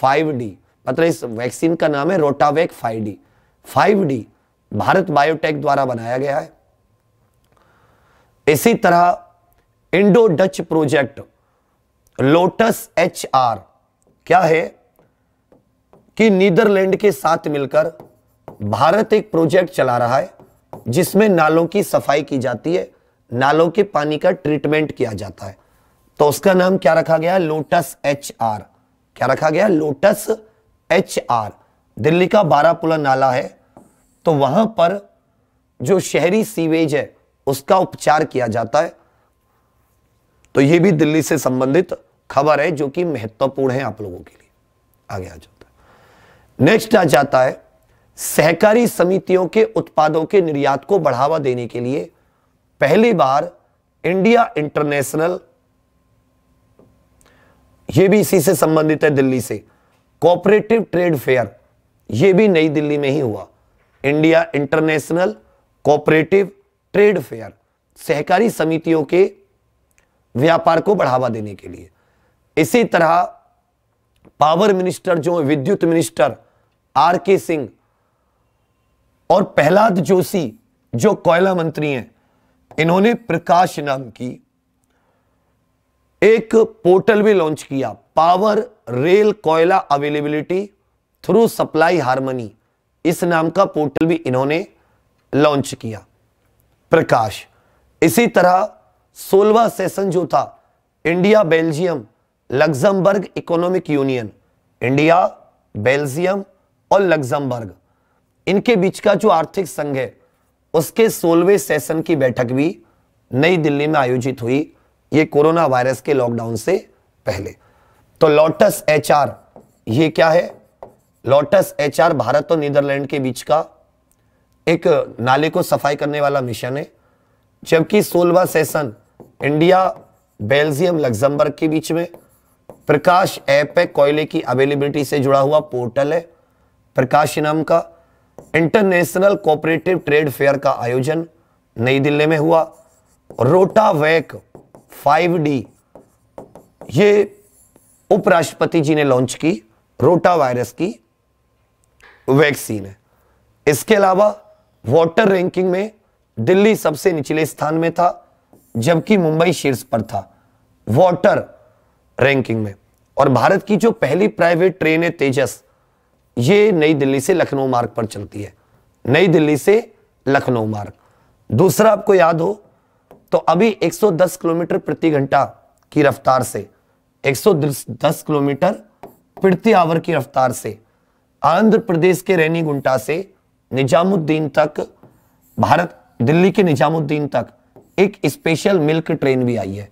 5D मतलब इस वैक्सीन का नाम है रोटावेक 5D 5D भारत बायोटेक द्वारा बनाया गया है इसी तरह Indo Dutch project lotus H R क्या है कि नीदरलैंड के साथ मिलकर भारत एक प्रोजेक्ट चला रहा है जिसमें नालों की सफाई की जाती है नालों के पानी का ट्रीटमेंट किया जाता है तो उसका नाम क्या रखा गया लोटस एच आर क्या रखा गया लोटस एच आर दिल्ली का बारापुला नाला है तो वहां पर जो शहरी सीवेज है उसका उपचार किया जाता है तो यह भी दिल्ली से संबंधित खबर है जो कि महत्वपूर्ण है आप लोगों के लिए आगे आ जाता है नेक्स्ट आ जाता है सहकारी समितियों के उत्पादों के निर्यात को बढ़ावा देने के लिए पहली बार इंडिया इंटरनेशनल ये भी इसी से संबंधित है दिल्ली से कोऑपरेटिव ट्रेड फेयर ये भी नई दिल्ली में ही हुआ India international cooperative trade fair सहकारी समितियों के व्यापार को बढ़ावा देने के लिए इसी तरह पावर मिनिस्टर जो विद्युत मिनिस्टर आर के सिंह और प्रहलाद जोशी जो कोयला मंत्री हैं इन्होंने प्रकाश नाम की एक पोर्टल भी लॉन्च किया पावर रेल कोयला अवेलेबिलिटी थ्रू सप्लाई हारमनी इस नाम का पोर्टल भी इन्होंने लॉन्च किया प्रकाश इसी तरह सोलवा सेशन जो था India Belgium Luxembourg economic union India Belgium और लग्जमबर्ग इनके बीच का जो आर्थिक संघ है उसके सोलवे सेशन की बैठक भी नई दिल्ली में आयोजित हुई ये कोरोना वायरस के लॉकडाउन से पहले तो लॉटस एचआर ये क्या है लॉटस एचआर भारत और नीदरलैंड के बीच का एक नाले को सफाई करने वाला मिशन है जबकि सोलवा सेशन इंडिया बेल्जियम लग्जमबर्ग के बीच में प्रकाश ऐप है कोयले की अवेलेबिलिटी से जुड़ा हुआ पोर्टल है प्रकाश इनाम का इंटरनेशनल कोऑपरेटिव ट्रेड फेयर का आयोजन नई दिल्ली में हुआ रोटावैक फाइव डी ये उपराष्ट्रपति जी ने लॉन्च की रोटा वायरस की वैक्सीन है इसके अलावा वाटर रैंकिंग में दिल्ली सबसे निचले स्थान में था जबकि मुंबई शीर्ष पर था वाटर रैंकिंग में और भारत की जो पहली प्राइवेट ट्रेन है तेजस ये नई दिल्ली से लखनऊ मार्ग पर चलती है नई दिल्ली से लखनऊ मार्ग दूसरा आपको याद हो तो अभी 110 किलोमीटर प्रति घंटा की रफ्तार से 110 किलोमीटर प्रति आवर की रफ्तार से आंध्र प्रदेश के रैनी गुंटा से निजामुद्दीन तक भारत दिल्ली के निजामुद्दीन तक एक स्पेशल मिल्क ट्रेन भी आई है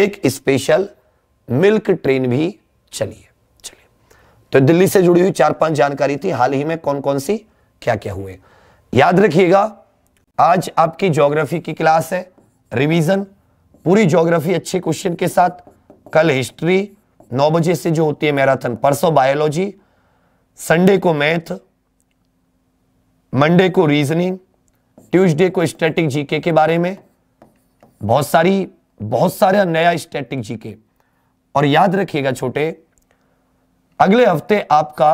एक स्पेशल मिल्क ट्रेन भी चली है चलिए तो दिल्ली से जुड़ी हुई चार पांच जानकारी थी हाल ही में कौन कौन सी क्या क्या हुए याद रखिएगा आज आपकी ज्योग्राफी की क्लास है रिवीजन पूरी ज्योग्राफी अच्छे क्वेश्चन के साथ कल हिस्ट्री नौ बजे से जो होती है मैराथन परसों बायोलॉजी संडे को मैथ मंडे को रीजनिंग ट्यूसडे को स्टैटिक जीके के बारे में बहुत सारी बहुत सारा नया स्टैटिक जीके और याद रखिएगा छोटे अगले हफ्ते आपका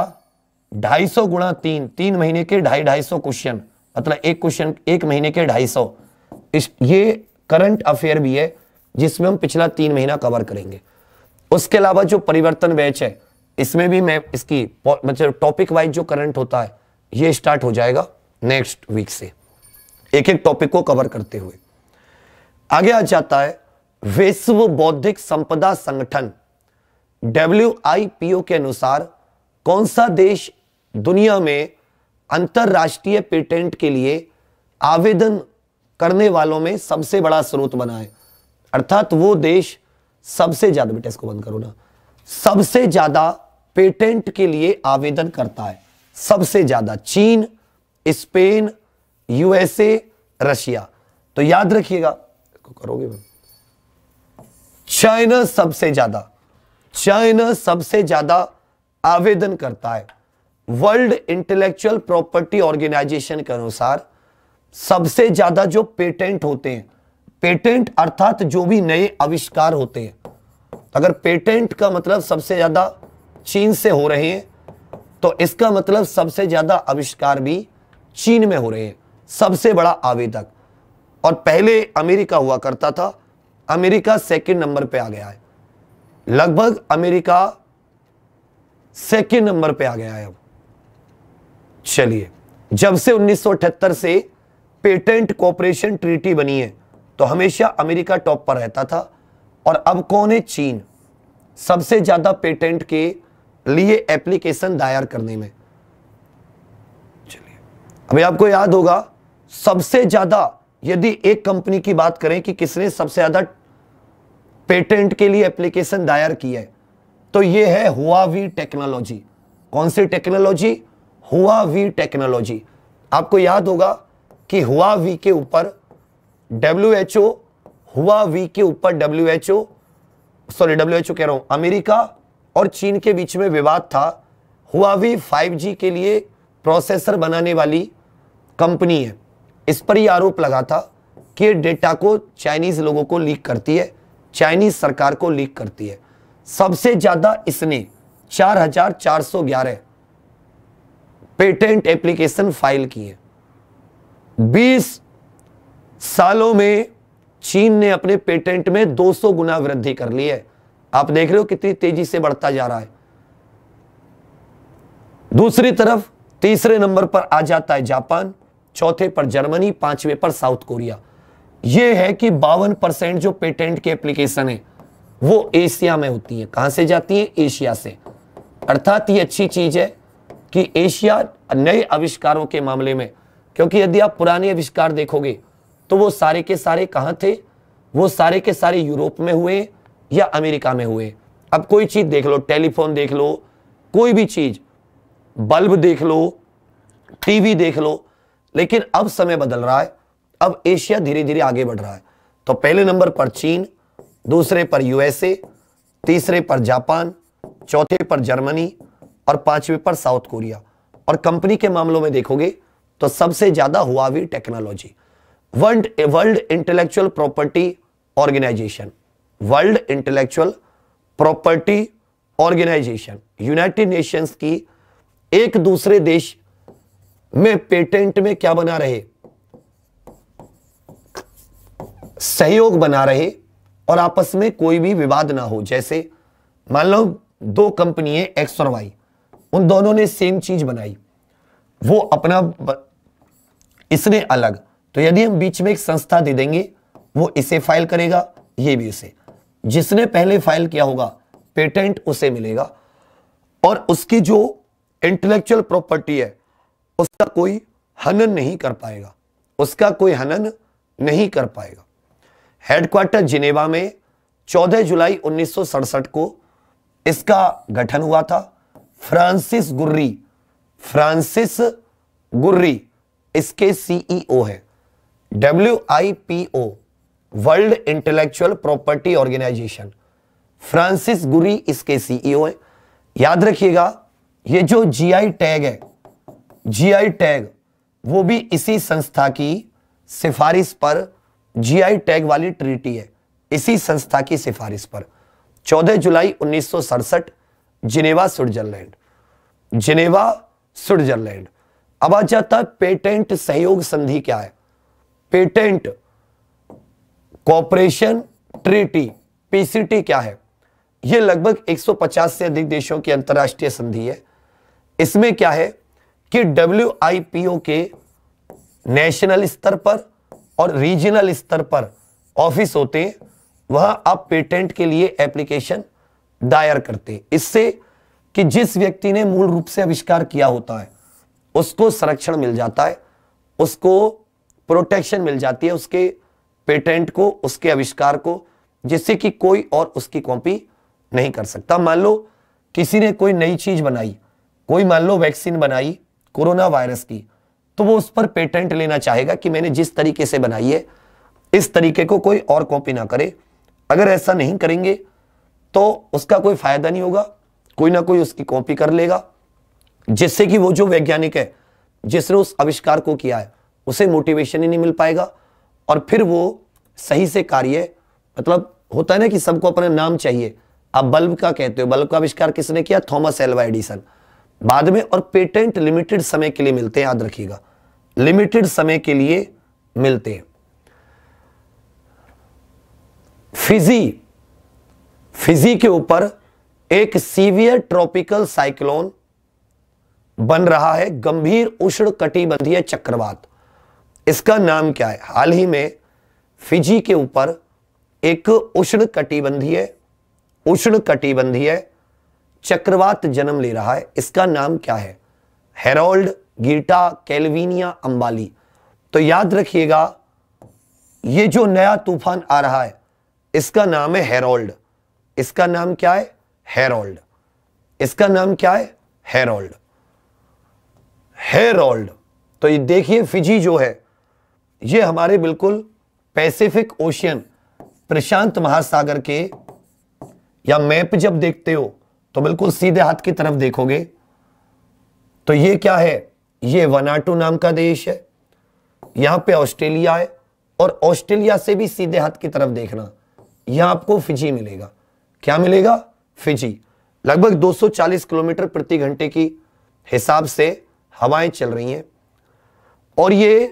250 गुणा तीन तीन महीने के ढाई ढाई सौ क्वेश्चन मतलब एक क्वेश्चन एक महीने के ढाई सौ ये करंट अफेयर भी है जिसमें हम पिछला तीन महीना कवर करेंगे उसके अलावा जो परिवर्तन बैच है इसमें भी मैं इसकी मतलब टॉपिक वाइज जो करंट होता है ये स्टार्ट हो जाएगा नेक्स्ट वीक से एक एक टॉपिक को कवर करते हुए आगे आ जाता है विश्व बौद्धिक संपदा संगठन डब्ल्यू के अनुसार कौन सा देश दुनिया में अंतरराष्ट्रीय पेटेंट के लिए आवेदन करने वालों में सबसे बड़ा स्रोत बना है अर्थात वो देश सबसे ज्यादा बेटा इसको बंद करो ना सबसे ज्यादा पेटेंट के लिए आवेदन करता है सबसे ज्यादा चीन स्पेन यूएसए रशिया तो याद रखिएगा करोगे चाइना सबसे ज्यादा चाइना सबसे ज्यादा आवेदन करता है वर्ल्ड इंटेलेक्चुअल प्रॉपर्टी ऑर्गेनाइजेशन के अनुसार सबसे ज्यादा जो पेटेंट होते हैं पेटेंट अर्थात जो भी नए आविष्कार होते हैं अगर पेटेंट का मतलब सबसे ज्यादा चीन से हो रहे हैं तो इसका मतलब सबसे ज्यादा आविष्कार भी चीन में हो रहे हैं सबसे बड़ा आवेदक और पहले अमेरिका हुआ करता था अमेरिका सेकंड नंबर पे आ गया है लगभग अमेरिका सेकंड नंबर पे आ गया है अब चलिए जब से उन्नीस से पेटेंट कॉपरेशन ट्रीटी बनी है तो हमेशा अमेरिका टॉप पर रहता था और अब कौन है चीन सबसे ज़्यादा पेटेंट के लिए एप्लीकेशन दायर करने में चलिए अभी आपको याद होगा सबसे ज़्यादा यदि एक कंपनी की बात करें कि किसने सबसे ज़्यादा पेटेंट के लिए एप्लीकेशन दायर की है तो ये है हुआवी टेक्नोलॉजी कौन सी टेक्नोलॉजी हुआवी टेक्नोलॉजी आपको याद होगा कि हुआ वी के ऊपर डब्ल्यू एच ओ हुआ वी के ऊपर W H O sorry W H O कह रहा हूं अमेरिका और चीन के बीच में विवाद था हुआ वी फाइव जी के लिए प्रोसेसर बनाने वाली कंपनी है इस पर ही आरोप लगा था कि ये डेटा को चाइनीज लोगों को लीक करती है चाइनीज सरकार को लीक करती है सबसे ज्यादा इसने 4411 पेटेंट एप्लीकेशन फाइल की है 20 सालों में चीन ने अपने पेटेंट में 200 गुना वृद्धि कर ली है आप देख रहे हो कितनी तेजी से बढ़ता जा रहा है दूसरी तरफ तीसरे नंबर पर आ जाता है जापान चौथे पर जर्मनी पांचवें पर साउथ कोरिया यह है कि बावन परसेंट जो पेटेंट की एप्लीकेशन है वो एशिया में होती है कहां से जाती है एशिया से अर्थात ये अच्छी चीज है कि एशिया नए आविष्कारों के मामले में क्योंकि यदि आप पुराने आविष्कार देखोगे तो वो सारे के सारे कहाँ थे वो सारे के सारे यूरोप में हुए या अमेरिका में हुए अब कोई चीज़ देख लो टेलीफोन देख लो कोई भी चीज़ बल्ब देख लो टीवी देख लो लेकिन अब समय बदल रहा है अब एशिया धीरे धीरे आगे बढ़ रहा है तो पहले नंबर पर चीन दूसरे पर यूएसए तीसरे पर जापान चौथे पर जर्मनी और पांचवें पर साउथ कोरिया और कंपनी के मामलों में देखोगे तो सबसे ज्यादा हुआ भी technology world world intellectual property organisation world intellectual property organisation United Nations की एक दूसरे देश में पेटेंट में क्या बना रहे सहयोग बना रहे और आपस में कोई भी विवाद ना हो जैसे मान लो दो कंपनी है एक्स और वाई उन दोनों ने सेम चीज बनाई वो अपना इसने अलग तो यदि हम बीच में एक संस्था दे देंगे वो इसे फाइल करेगा ये भी उसे जिसने पहले फाइल किया होगा पेटेंट उसे मिलेगा और उसकी जो इंटेलेक्चुअल प्रॉपर्टी है उसका कोई हनन नहीं कर पाएगा उसका कोई हनन नहीं कर पाएगा हेडक्वार्टर जिनेवा में 14 जुलाई उन्नीस को इसका गठन हुआ था फ्रांसिस गुर्री फ्रांसिस गुर्री इसके सीईओ है W I P O world intellectual property organisation Francis Gurry इसके सीईओ e है याद रखिएगा ये जो जीआई टैग है जीआई टैग वो भी इसी संस्था की सिफारिश पर जीआई टैग वाली ट्रीटी है इसी संस्था की सिफारिश पर 14 जुलाई उन्नीस जिनेवा स्विट्जरलैंड जिनेवा स्विट्जरलैंड अब आ जाता है पेटेंट सहयोग संधि क्या है पेटेंट कॉपरेशन ट्रीटी पीसीटी क्या है यह लगभग 150 से अधिक देशों की अंतर्राष्ट्रीय संधि है इसमें क्या है कि डब्ल्यू के नेशनल स्तर पर और रीजनल स्तर पर ऑफिस होते हैं वहां आप पेटेंट के लिए एप्लीकेशन दायर करते हैं इससे कि जिस व्यक्ति ने मूल रूप से आविष्कार किया होता है उसको संरक्षण मिल जाता है उसको प्रोटेक्शन मिल जाती है उसके पेटेंट को उसके आविष्कार को जिससे कि कोई और उसकी कॉपी नहीं कर सकता मान लो किसी ने कोई नई चीज बनाई कोई मान लो वैक्सीन बनाई कोरोना वायरस की तो वो उस पर पेटेंट लेना चाहेगा कि मैंने जिस तरीके से बनाई है इस तरीके को कोई और कॉपी ना करे अगर ऐसा नहीं करेंगे तो उसका कोई फायदा नहीं होगा कोई ना कोई उसकी कॉपी कर लेगा जिससे कि वो जो वैज्ञानिक है जिसने उस आविष्कार को किया है उसे मोटिवेशन ही नहीं मिल पाएगा और फिर वो सही से कार्य मतलब होता है ना कि सबको अपना नाम चाहिए आप बल्ब का कहते हो बल्ब का आविष्कार किसने किया थॉमस एल्वा एडिसन बाद में और पेटेंट लिमिटेड समय के लिए मिलते हैं याद रखिएगा लिमिटेड समय के लिए मिलते हैं फिजी फिजी के ऊपर एक सीवियर ट्रॉपिकल साइक्लोन बन रहा है गंभीर उष्ण कटिबंधीय चक्रवात इसका नाम क्या है हाल ही में फिजी के ऊपर एक उष्ण कटिबंधीय उष्ण कटिबंधीय चक्रवात जन्म ले रहा है इसका नाम क्या है हेरोल्ड गीटा कैलवीनिया अंबाली तो याद रखिएगा ये जो नया तूफान आ रहा है इसका नाम है हेरोल्ड इसका नाम क्या है हेरोल्ड इसका नाम क्या है हेरोल्ड हेरोल्ड तो ये देखिए फिजी जो है ये हमारे बिल्कुल पैसिफिक ओशियन प्रशांत महासागर के या मैप जब देखते हो तो बिल्कुल सीधे हाथ की तरफ देखोगे तो ये क्या है ये वनाटू नाम का देश है यहां पे ऑस्ट्रेलिया है और ऑस्ट्रेलिया से भी सीधे हाथ की तरफ देखना यहां आपको फिजी मिलेगा क्या मिलेगा फिजी लगभग 240 किलोमीटर प्रति घंटे की हिसाब से हवाएं चल रही हैं और ये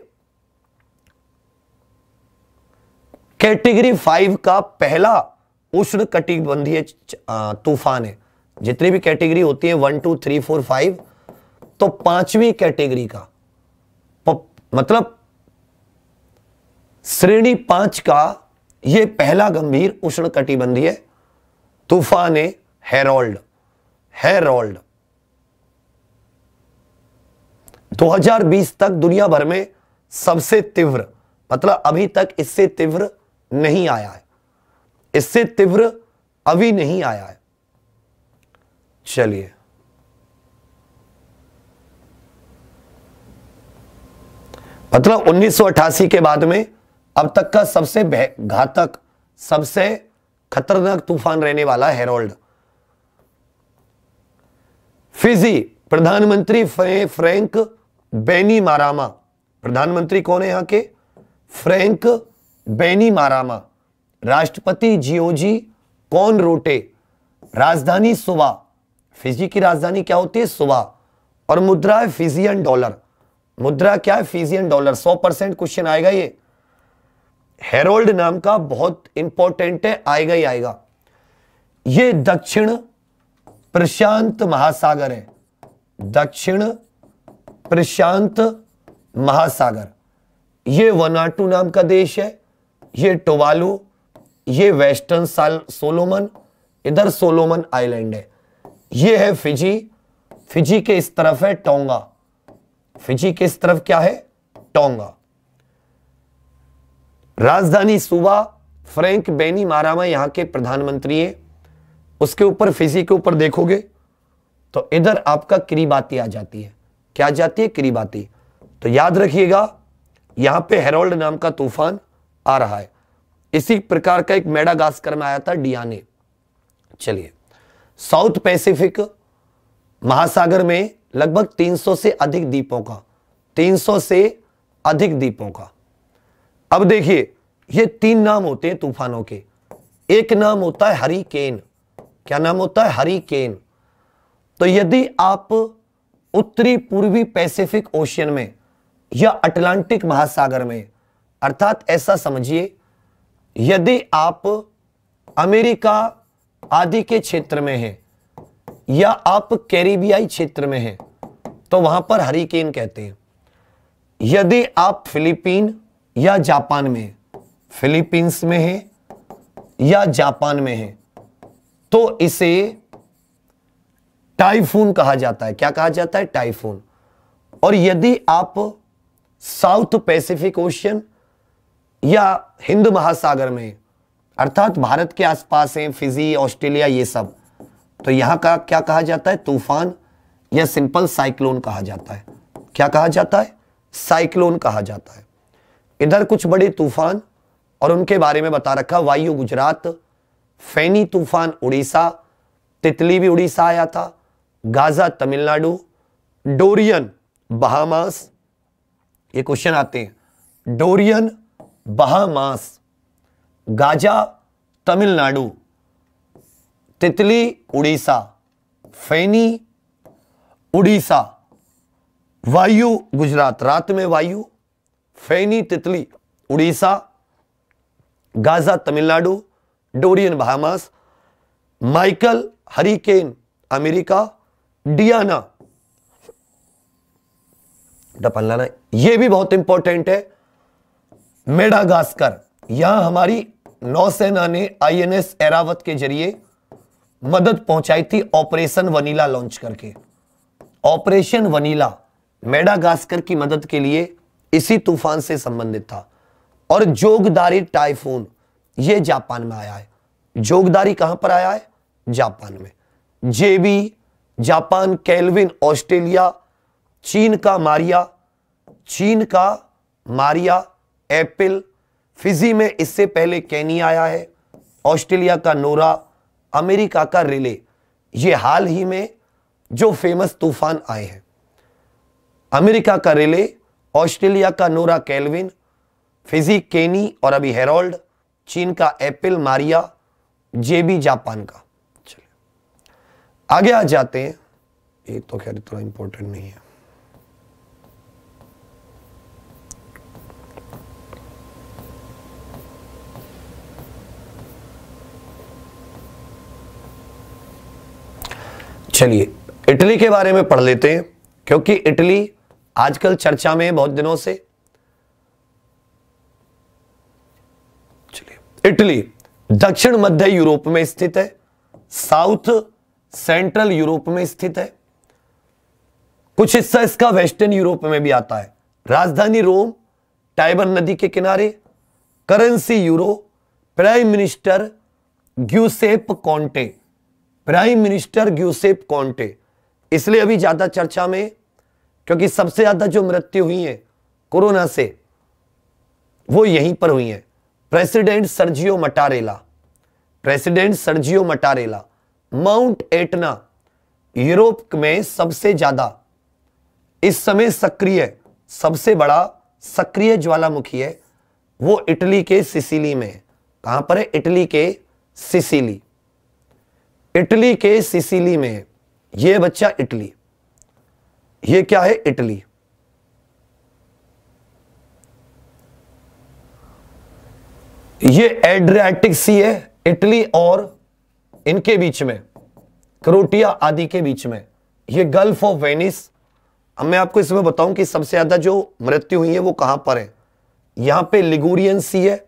कैटेगरी फाइव का पहला उष्ण कटिबंधीय तूफान है जितनी भी कैटेगरी होती है one two three four five तो पांचवी कैटेगरी का मतलब श्रेणी पांच का यह पहला गंभीर उष्ण कटिबंधीय तूफान है हेरोल्ड हेरोल्ड 2020 तक दुनिया भर में सबसे तीव्र मतलब अभी तक इससे तीव्र नहीं आया है इससे तीव्र अभी नहीं आया है चलिए मतलब 1988 के बाद में अब तक का सबसे घातक सबसे खतरनाक तूफान रहने वाला हेरोल्ड फिजी प्रधानमंत्री फ्रैंक बेनी मारामा प्रधानमंत्री कौन है यहां के फ्रैंक बेनी मारामा राष्ट्रपति जियोजी कौन रोटे राजधानी सुबह फिजी की राजधानी क्या होती है सुबह और मुद्रा है फिजियन डॉलर मुद्रा क्या है फिजियन डॉलर सौ परसेंट क्वेश्चन आएगा ये हेरोल्ड नाम का बहुत इंपॉर्टेंट है आएगा ही आएगा ये दक्षिण प्रशांत महासागर है दक्षिण प्रशांत महासागर ये वनाटू नाम का देश है ये टोवालू ये वेस्टर्न साल सोलोमन इधर सोलोमन आइलैंड है ये है फिजी फिजी के इस तरफ है टोंगा फिजी के इस तरफ क्या है टोंगा राजधानी सुबा फ्रैंक बेनी मारामा यहां के प्रधानमंत्री है उसके ऊपर फिजी के ऊपर देखोगे तो इधर आपका करीब आ जाती है क्या जाती है करीब आती तो याद रखिएगा यहां पे हेरोल्ड नाम का तूफान आ रहा है इसी प्रकार का एक मेडागास्कर में आया था डियाने चलिए साउथ पैसिफिक महासागर में लगभग 300 से अधिक द्वीपों का 300 से अधिक द्वीपों का अब देखिए ये तीन नाम होते हैं तूफानों के एक नाम होता है हरिकेन क्या नाम होता है हरिकेन तो यदि आप उत्तरी पूर्वी पैसिफिक ओशियन में या अटलांटिक महासागर में अर्थात ऐसा समझिए यदि आप अमेरिका आदि के क्षेत्र में हैं या आप कैरिबियाई क्षेत्र में हैं तो वहां पर हरिकेन कहते हैं यदि आप फिलीपीन या जापान में फिलीपींस में हैं या जापान में हैं तो इसे टाइफून कहा जाता है क्या कहा जाता है टाइफून और यदि आप साउथ पैसिफिक ओशियन या हिंद महासागर में अर्थात भारत के आसपास हैं फिजी ऑस्ट्रेलिया ये सब तो यहाँ का क्या कहा जाता है तूफान या सिंपल साइक्लोन कहा जाता है क्या कहा जाता है साइक्लोन कहा जाता है इधर कुछ बड़े तूफान और उनके बारे में बता रखा वायु गुजरात फैनी तूफान उड़ीसा तितली भी उड़ीसा आया था गाजा तमिलनाडु डोरियन बहामास ये क्वेश्चन आते हैं डोरियन बहामास गाजा तमिलनाडु तितली उड़ीसा फैनी उड़ीसा वायु गुजरात रात में Vayu Fani Titli Orissa Gaja Tamil Nadu Dorian Bahamas Michael hurricane America डियाना डपल लाना यह भी बहुत इंपॉर्टेंट है मेडागास्कर यहां हमारी नौसेना ने आईएनएस एरावत के जरिए मदद पहुंचाई थी ऑपरेशन वनीला लॉन्च करके ऑपरेशन वनीला मेडागास्कर की मदद के लिए इसी तूफान से संबंधित था और जोगदारी टाइफून यह जापान में आया है जोगदारी कहां पर आया है जापान में जेबी जापान कैलविन ऑस्ट्रेलिया चीन का मारिया चीन का मारिया एप्पल फिजी में इससे पहले कैनी आया है ऑस्ट्रेलिया का नोरा अमेरिका का रिले ये हाल ही में जो फेमस तूफान आए हैं अमेरिका का रिले ऑस्ट्रेलिया का नोरा कैलविन फिजी केनी और अभी हेरोल्ड चीन का एप्पल मारिया जेबी जापान का आगे आ जाते हैं ये तो खैर इतना इंपॉर्टेंट नहीं है चलिए इटली के बारे में पढ़ लेते हैं क्योंकि इटली आजकल चर्चा में है बहुत दिनों से चलिए इटली दक्षिण मध्य यूरोप में स्थित है साउथ सेंट्रल यूरोप में स्थित है कुछ हिस्सा इसका वेस्टर्न यूरोप में भी आता है राजधानी रोम टाइबर नदी के किनारे currency euro prime minister Giuseppe Conte prime minister Giuseppe Conte इसलिए अभी ज्यादा चर्चा में क्योंकि सबसे ज्यादा जो मृत्यु हुई है कोरोना से वो यहीं पर हुई है president Sergio Mattarella president Sergio Mattarella Mount Etna Europe में सबसे ज्यादा इस समय सक्रिय सबसे बड़ा सक्रिय ज्वालामुखी है वो इटली के सिसिली में है कहां पर है इटली के सिसिली इटली के सिसिली में ये बच्चा इटली ये क्या है इटली ये एड्रियाटिक सी है इटली और इनके बीच में क्रोटिया आदि के बीच में ये गल्फ ऑफ वेनिस अब मैं आपको इसमें बताऊं कि सबसे ज्यादा जो मृत्यु हुई है वो कहां पर है यहां पे लिगोरियन सी है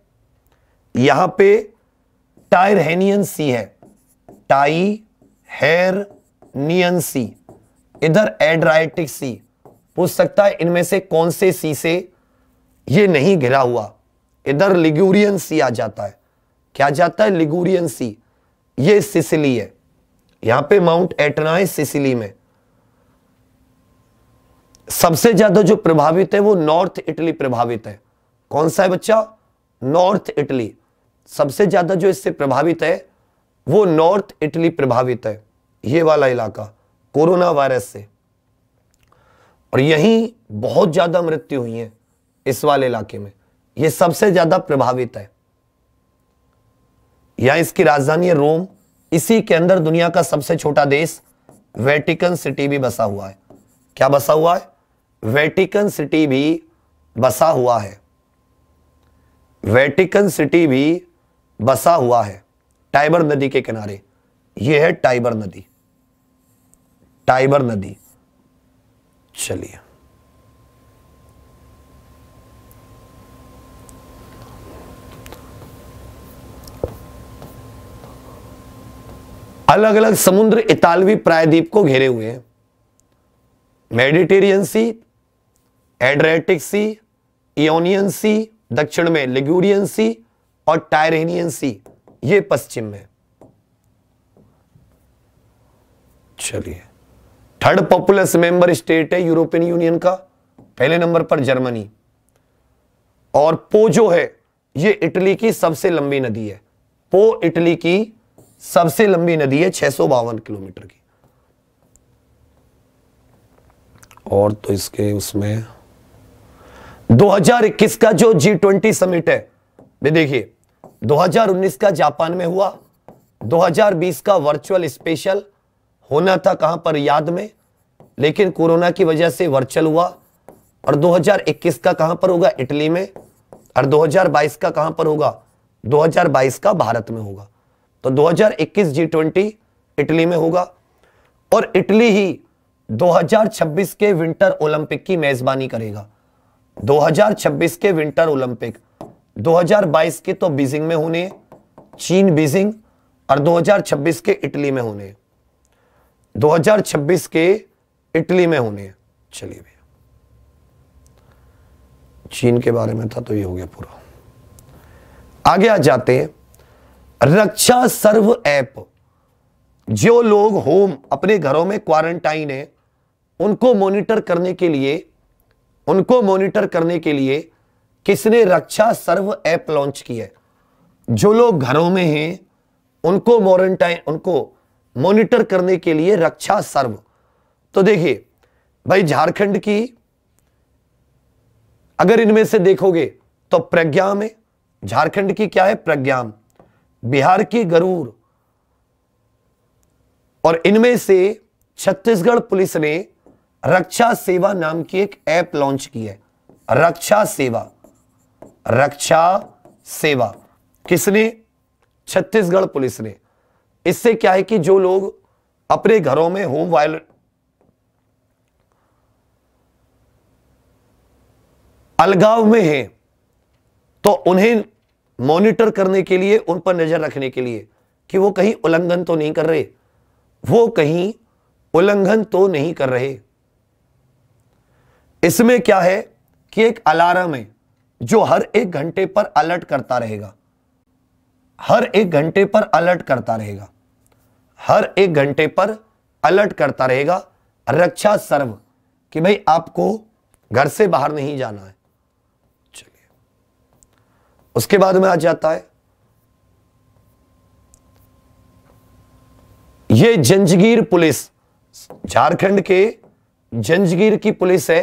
यहां पे टायरहेनियन सी है टाई हेर नियन सी इधर एड्राइटिक सी पूछ सकता है इनमें से कौन से सी से ये नहीं घिरा हुआ इधर लिगोरियन सी आ जाता है क्या जाता है लिगोरियन सी ये सिसिली है यहां पे माउंट एटना है सिसिली में सबसे ज्यादा जो प्रभावित है वो नॉर्थ इटली प्रभावित है कौन सा है बच्चा नॉर्थ इटली सबसे ज्यादा जो इससे प्रभावित है वो नॉर्थ इटली प्रभावित है ये वाला इलाका कोरोना वायरस से और यहीं बहुत ज्यादा मृत्यु हुई है इस वाले इलाके में ये सबसे ज्यादा प्रभावित है या इसकी राजधानी है रोम इसी के अंदर दुनिया का सबसे छोटा देश वेटिकन सिटी भी बसा हुआ है क्या बसा हुआ है वेटिकन सिटी भी बसा हुआ है वेटिकन सिटी भी बसा हुआ है टाइबर नदी के किनारे यह है टाइबर नदी टाइबर नदी चलिए अलग अलग समुद्र इतालवी प्रायद्वीप को घेरे हुए हैं मेडिटेरियन सी एड्रेटिक सी इोनियन सी दक्षिण में लिग्यूरियन सी और टायरेनियन सी ये पश्चिम में चलिए थर्ड पॉपुलस मेंबर स्टेट है यूरोपियन यूनियन का पहले नंबर पर जर्मनी और पो जो है ये इटली की सबसे लंबी नदी है पो इटली की सबसे लंबी नदी है छह किलोमीटर की और तो इसके उसमें 2021 का जो जी ट्वेंटी समिट है ये देखिए 2019 का जापान में हुआ 2020 का वर्चुअल स्पेशल होना था कहां पर याद में लेकिन कोरोना की वजह से वर्चुअल हुआ और 2021 का कहां पर होगा इटली में और 2022 का कहां पर होगा 2022 का भारत में होगा तो 2021 जी ट्वेंटी इटली में होगा और इटली ही 2026 के विंटर ओलंपिक की मेजबानी करेगा 2026 के विंटर ओलंपिक 2022 के तो बीजिंग में होने चीन बीजिंग और 2026 के इटली में होने 2026 के इटली में होने चलिए भैया चीन के बारे में था तो ये हो गया पूरा आगे आ जाते हैं रक्षा सर्व ऐप जो लोग होम अपने घरों में क्वारंटाइन है उनको मॉनिटर करने के लिए उनको मॉनिटर करने के लिए किसने रक्षा सर्व ऐप लॉन्च किया है जो लोग घरों में हैं उनको मॉरंटाइन उनको मॉनिटर करने के लिए रक्षा सर्व तो देखिए भाई झारखंड की अगर इनमें से देखोगे तो प्रज्ञा है झारखंड की क्या है में बिहार की गरूर और इनमें से छत्तीसगढ़ पुलिस ने रक्षा सेवा नाम की एक ऐप लॉन्च की है रक्षा सेवा रक्षा सेवा किसने छत्तीसगढ़ पुलिस ने इससे क्या है कि जो लोग अपने घरों में होम वायलेंट अलगाव में हैं तो उन्हें मॉनिटर करने के लिए उन पर नज़र रखने के लिए कि वो कहीं उल्लंघन तो नहीं कर रहे वो कहीं उल्लंघन तो नहीं कर रहे इसमें क्या है कि एक अलार्म है जो हर एक घंटे पर अलर्ट करता रहेगा हर एक घंटे पर अलर्ट करता रहेगा हर एक घंटे पर अलर्ट करता रहेगा रक्षा सर्व कि भाई आपको घर से बाहर नहीं जाना है उसके बाद में आ जाता है ये जंजगीर पुलिस झारखंड के जंजगीर की पुलिस है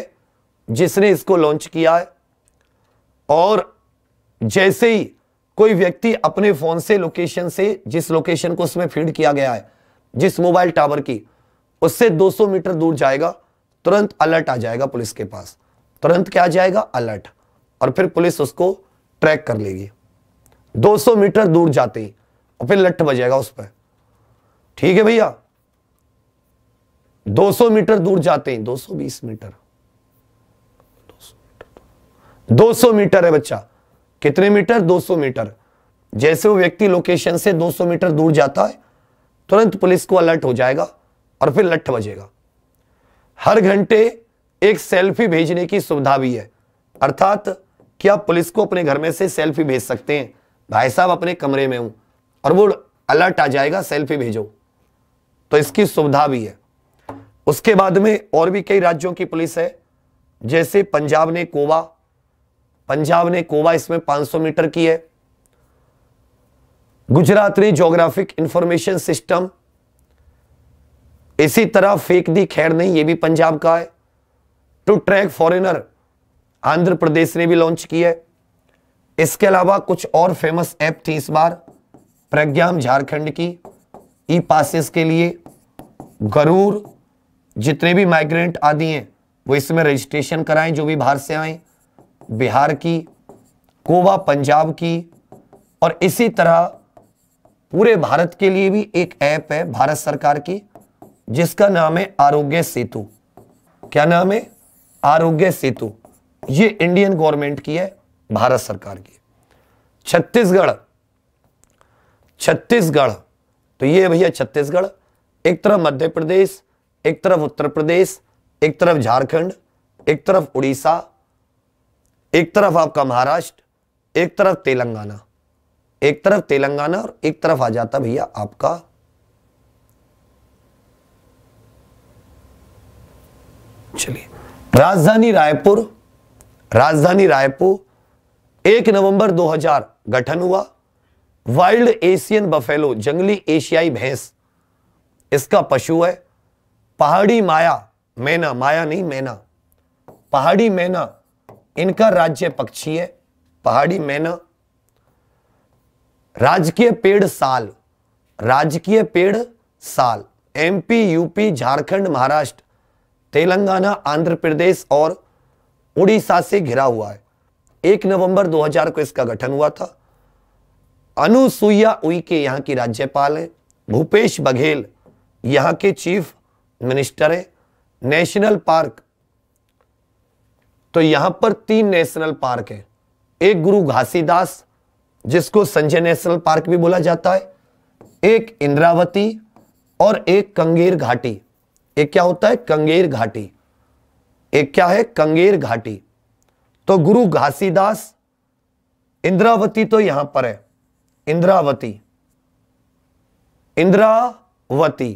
जिसने इसको लॉन्च किया है और जैसे ही कोई व्यक्ति अपने फोन से लोकेशन से जिस लोकेशन को उसमें फीड किया गया है जिस मोबाइल टावर की उससे 200 मीटर दूर जाएगा तुरंत अलर्ट आ जाएगा पुलिस के पास तुरंत क्या आ जाएगा अलर्ट और फिर पुलिस उसको ट्रैक कर लेगी 200 मीटर दूर जाते ही और फिर लठ बजेगा उस पर ठीक है भैया 200 मीटर दूर जाते ही 220 मीटर 200 मीटर है बच्चा कितने मीटर 200 मीटर जैसे वो व्यक्ति लोकेशन से 200 मीटर दूर जाता है तुरंत पुलिस को अलर्ट हो जाएगा और फिर लठ बजेगा हर घंटे एक सेल्फी भेजने की सुविधा भी है अर्थात कि आप पुलिस को अपने घर में से सेल्फी भेज सकते हैं भाई साहब अपने कमरे में हूं और वो अलर्ट आ जाएगा सेल्फी भेजो तो इसकी सुविधा भी है उसके बाद में और भी कई राज्यों की पुलिस है जैसे पंजाब ने कोवा पंजाब ने कोवा इसमें 500 मीटर की है गुजरात ने जोग्राफिक इंफॉर्मेशन सिस्टम इसी तरह फेक दी खैर नहीं ये भी पंजाब का है to track foreigner Andhra Pradesh ने भी लॉन्च की है इसके अलावा कुछ और फेमस ऐप थी इस बार प्रज्ञाम झारखंड की ई पासिस के लिए गरूर जितने भी माइग्रेंट आदि हैं वो इसमें रजिस्ट्रेशन कराएं जो भी बाहर से आए बिहार की कोवा पंजाब की और इसी तरह पूरे भारत के लिए भी एक ऐप है भारत सरकार की जिसका नाम है आरोग्य सेतु क्या नाम है आरोग्य सेतु ये इंडियन गवर्नमेंट की है भारत सरकार की छत्तीसगढ़ छत्तीसगढ़ तो ये भैया छत्तीसगढ़ एक तरफ मध्य प्रदेश एक तरफ उत्तर प्रदेश एक तरफ झारखंड एक तरफ उड़ीसा एक तरफ आपका महाराष्ट्र एक तरफ तेलंगाना एक तरफ तेलंगाना और एक तरफ आ जाता भैया आपका चलिए राजधानी रायपुर राजधानी रायपुर एक नवंबर 2000 गठन हुआ वाइल्ड एशियन बफेलो जंगली एशियाई भैंस इसका पशु है पहाड़ी माया मैना माया नहीं मैना पहाड़ी मैना इनका राज्य पक्षी है पहाड़ी मैना राजकीय पेड़ साल राजकीय पेड़ साल एमपी यूपी झारखंड महाराष्ट्र तेलंगाना आंध्र प्रदेश और उड़ीसा से घिरा हुआ है एक नवंबर 2000 को इसका गठन हुआ था अनुसुईया उइके यहां की राज्यपाल है भूपेश बघेल यहाँ के चीफ मिनिस्टर है नेशनल पार्क तो यहां पर तीन नेशनल पार्क है एक गुरु घासीदास जिसको संजय नेशनल पार्क भी बोला जाता है एक इंद्रावती और एक कंगेर घाटी एक क्या होता है कंगेर घाटी एक क्या है कंगेर घाटी तो गुरु घासीदास इंद्रावती तो यहां पर है इंद्रावती इंद्रावती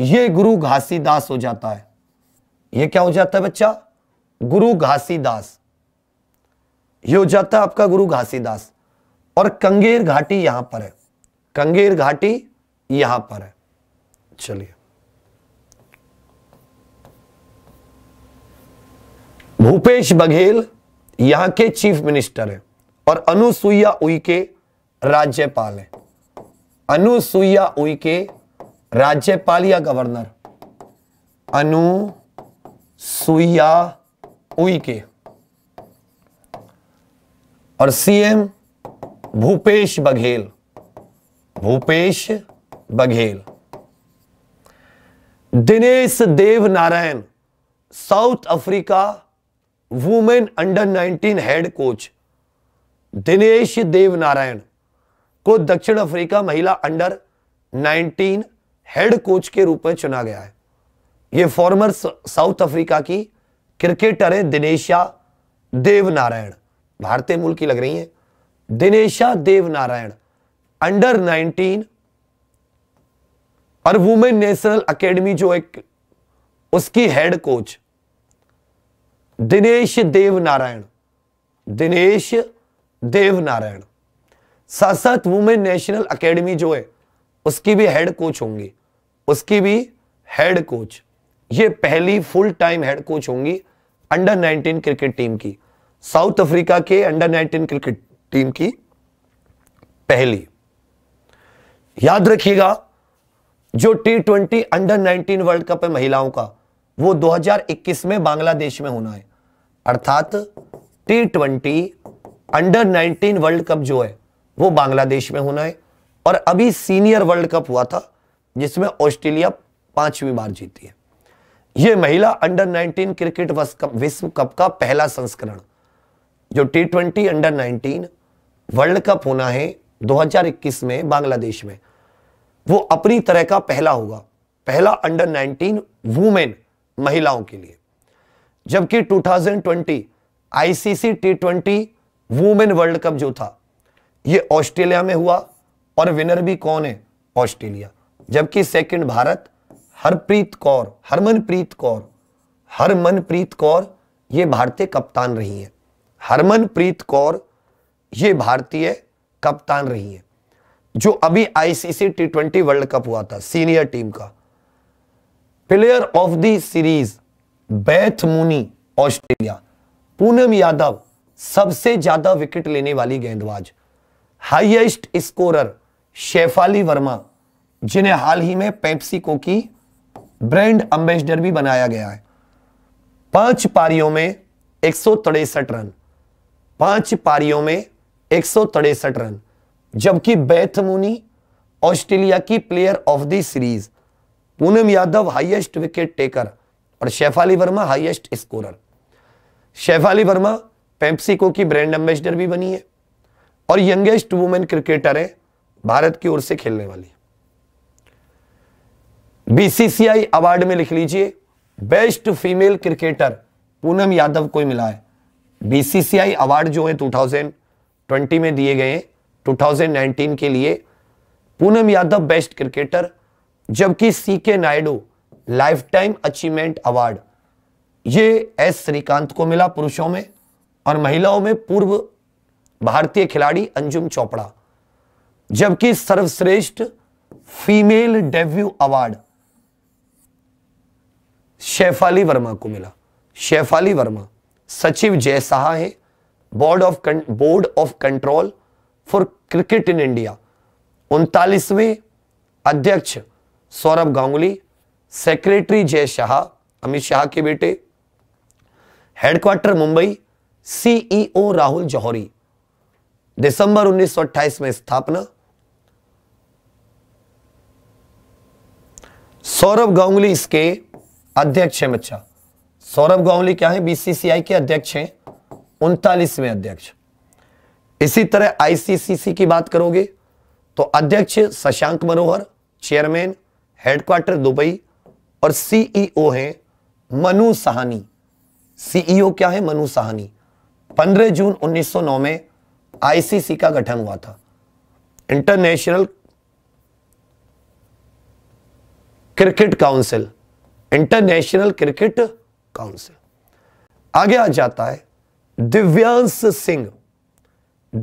ये गुरु घासीदास हो जाता है ये क्या हो जाता है बच्चा गुरु घासीदास ये हो जाता है आपका गुरु घासीदास और कंगेर घाटी यहां पर है कंगेर घाटी यहां पर है चलिए भूपेश बघेल यहां के चीफ मिनिस्टर हैं और अनुसुईया उइके राज्यपाल हैं अनुसुईया उइके राज्यपाल या गवर्नर अनुसुईया उइके और CM Bhupesh Baghel Bhupesh Baghel Dinesh Dev Narayan South Africa women under 19 head coach Dinesh Devnarayan को दक्षिण अफ्रीका महिला अंडर 19 हेड कोच के रूप में चुना गया है ये फॉर्मर साउथ अफ्रीका की क्रिकेटर है दिनेशा देवनारायण भारतीय मूल की लग रही है दिनेशा देवनारायण अंडर 19 और वुमेन नेशनल एकेडमी जो एक उसकी हेड कोच दिनेश देव नारायण दिनेश देव नारायण साथ साथ वुमेन नेशनल एकेडमी जो है उसकी भी हेड कोच होंगी उसकी भी हेड कोच ये पहली फुल टाइम हेड कोच होंगी अंडर 19 क्रिकेट टीम की साउथ अफ्रीका के अंडर 19 क्रिकेट टीम की पहली याद रखिएगा जो T twenty under 19 world cup है महिलाओं का वो 2021 में बांग्लादेश में होना है अर्थात T twenty under 19 world cup जो है वो बांग्लादेश में होना है और अभी सीनियर वर्ल्ड कप हुआ था जिसमें ऑस्ट्रेलिया पांचवी बार जीती है यह महिला अंडर 19 क्रिकेट विश्व कप का पहला संस्करण जो T twenty under 19 world cup होना है 2021 में बांग्लादेश में वो अपनी तरह का पहला होगा पहला अंडर 19 वुमेन महिलाओं के लिए जबकि 2020 ICC T twenty women world cup जो था ये ऑस्ट्रेलिया में हुआ और विनर भी कौन है ऑस्ट्रेलिया जबकि सेकंड भारत हरप्रीत कौर हरमनप्रीत कौर हरमनप्रीत कौर ये भारतीय कप्तान रही है हरमनप्रीत कौर ये भारतीय कप्तान रही है जो अभी ICC T twenty world cup हुआ था सीनियर टीम का player of the series Beth Mooney Australia Poonam Yadav सबसे ज्यादा विकेट लेने वाली गेंदबाज हाईएस्ट स्कोरर शेफाली वर्मा जिन्हें हाल ही में पेप्सिको की ब्रांड एम्बेसडर भी बनाया गया है पांच पारियों में एक रन पांच पारियों में एक रन जबकि बैथमुनी ऑस्ट्रेलिया की player of the series Poonam Yadav highest wicket taker और Shafali Verma highest scorer Shafali Verma PepsiCo की ब्रांड एम्बेसडर भी बनी है और यंगेस्ट वुमेन क्रिकेटर है भारत की ओर से खेलने वाली बीसीसीआई अवार्ड में लिख लीजिए best female cricketer Poonam Yadav को मिला है बीसीसीआई अवार्ड जो है 2020 में दिए गए 2019 के लिए पूनम यादव बेस्ट क्रिकेटर जबकि C K Naidu life time achievement award ये एस श्रीकांत को मिला पुरुषों में और महिलाओं में पूर्व भारतीय खिलाड़ी अंजुम चोपड़ा जबकि सर्वश्रेष्ठ female debut award Shafali Verma को मिला शेफाली वर्मा सचिव जय साहा है board of board of control for cricket in India उनतालीसवें अध्यक्ष सौरभ गांगुली सेक्रेटरी जय शाह अमित शाह के बेटे headquarter Mumbai CEO e Rahul Johri दिसंबर 1928 में स्थापना सौरभ गांगुली इसके अध्यक्ष हैं बच्चा सौरभ गांगुली क्या है बीसीसीआई के अध्यक्ष हैं उनतालीसवें अध्यक्ष इसी तरह आईसीसीसी की बात करोगे तो अध्यक्ष Shashank Manohar chairman headquarter Dubai और सीईओ e है मनु साहनी सीईओ e क्या है मनु साहनी 15 जून 1909 में आईसीसी का गठन हुआ था international cricket council international cricket council आगे आ जाता है दिव्यांश सिंह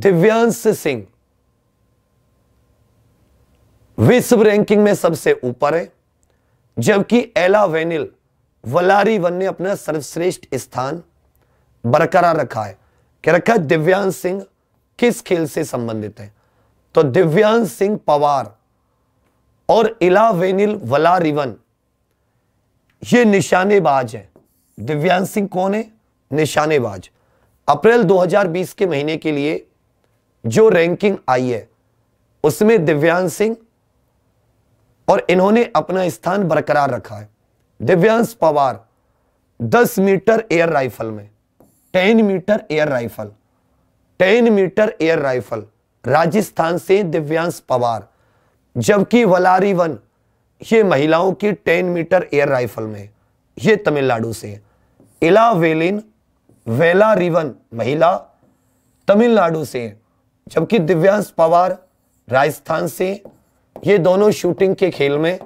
दिव्यांश सिंह विश्व रैंकिंग में सबसे ऊपर है जबकि एला वेनिल वलारी वन ने अपना सर्वश्रेष्ठ स्थान बरकरार रखा है क्या रखा दिव्यांग सिंह किस खेल से संबंधित है तो दिव्यांग सिंह पवार और इला वेनिल वलारीवन ये निशानेबाज है दिव्यांग सिंह कौन है निशानेबाज अप्रैल 2020 के महीने के लिए जो रैंकिंग आई है उसमें दिव्यांग सिंह और इन्होंने अपना स्थान बरकरार रखा है Divyansh Panwar 10 metre air rifle में 10 metre air rifle 10 metre air rifle Rajasthan से दिव्यांश पवार जबकि वलारी वन ये महिलाओं की 10 मीटर एयर राइफल में ये तमिलनाडु से इला वेलिन वेला रिवन महिला तमिलनाडु से जबकि दिव्यांश पवार राजस्थान से ये दोनों शूटिंग के खेल में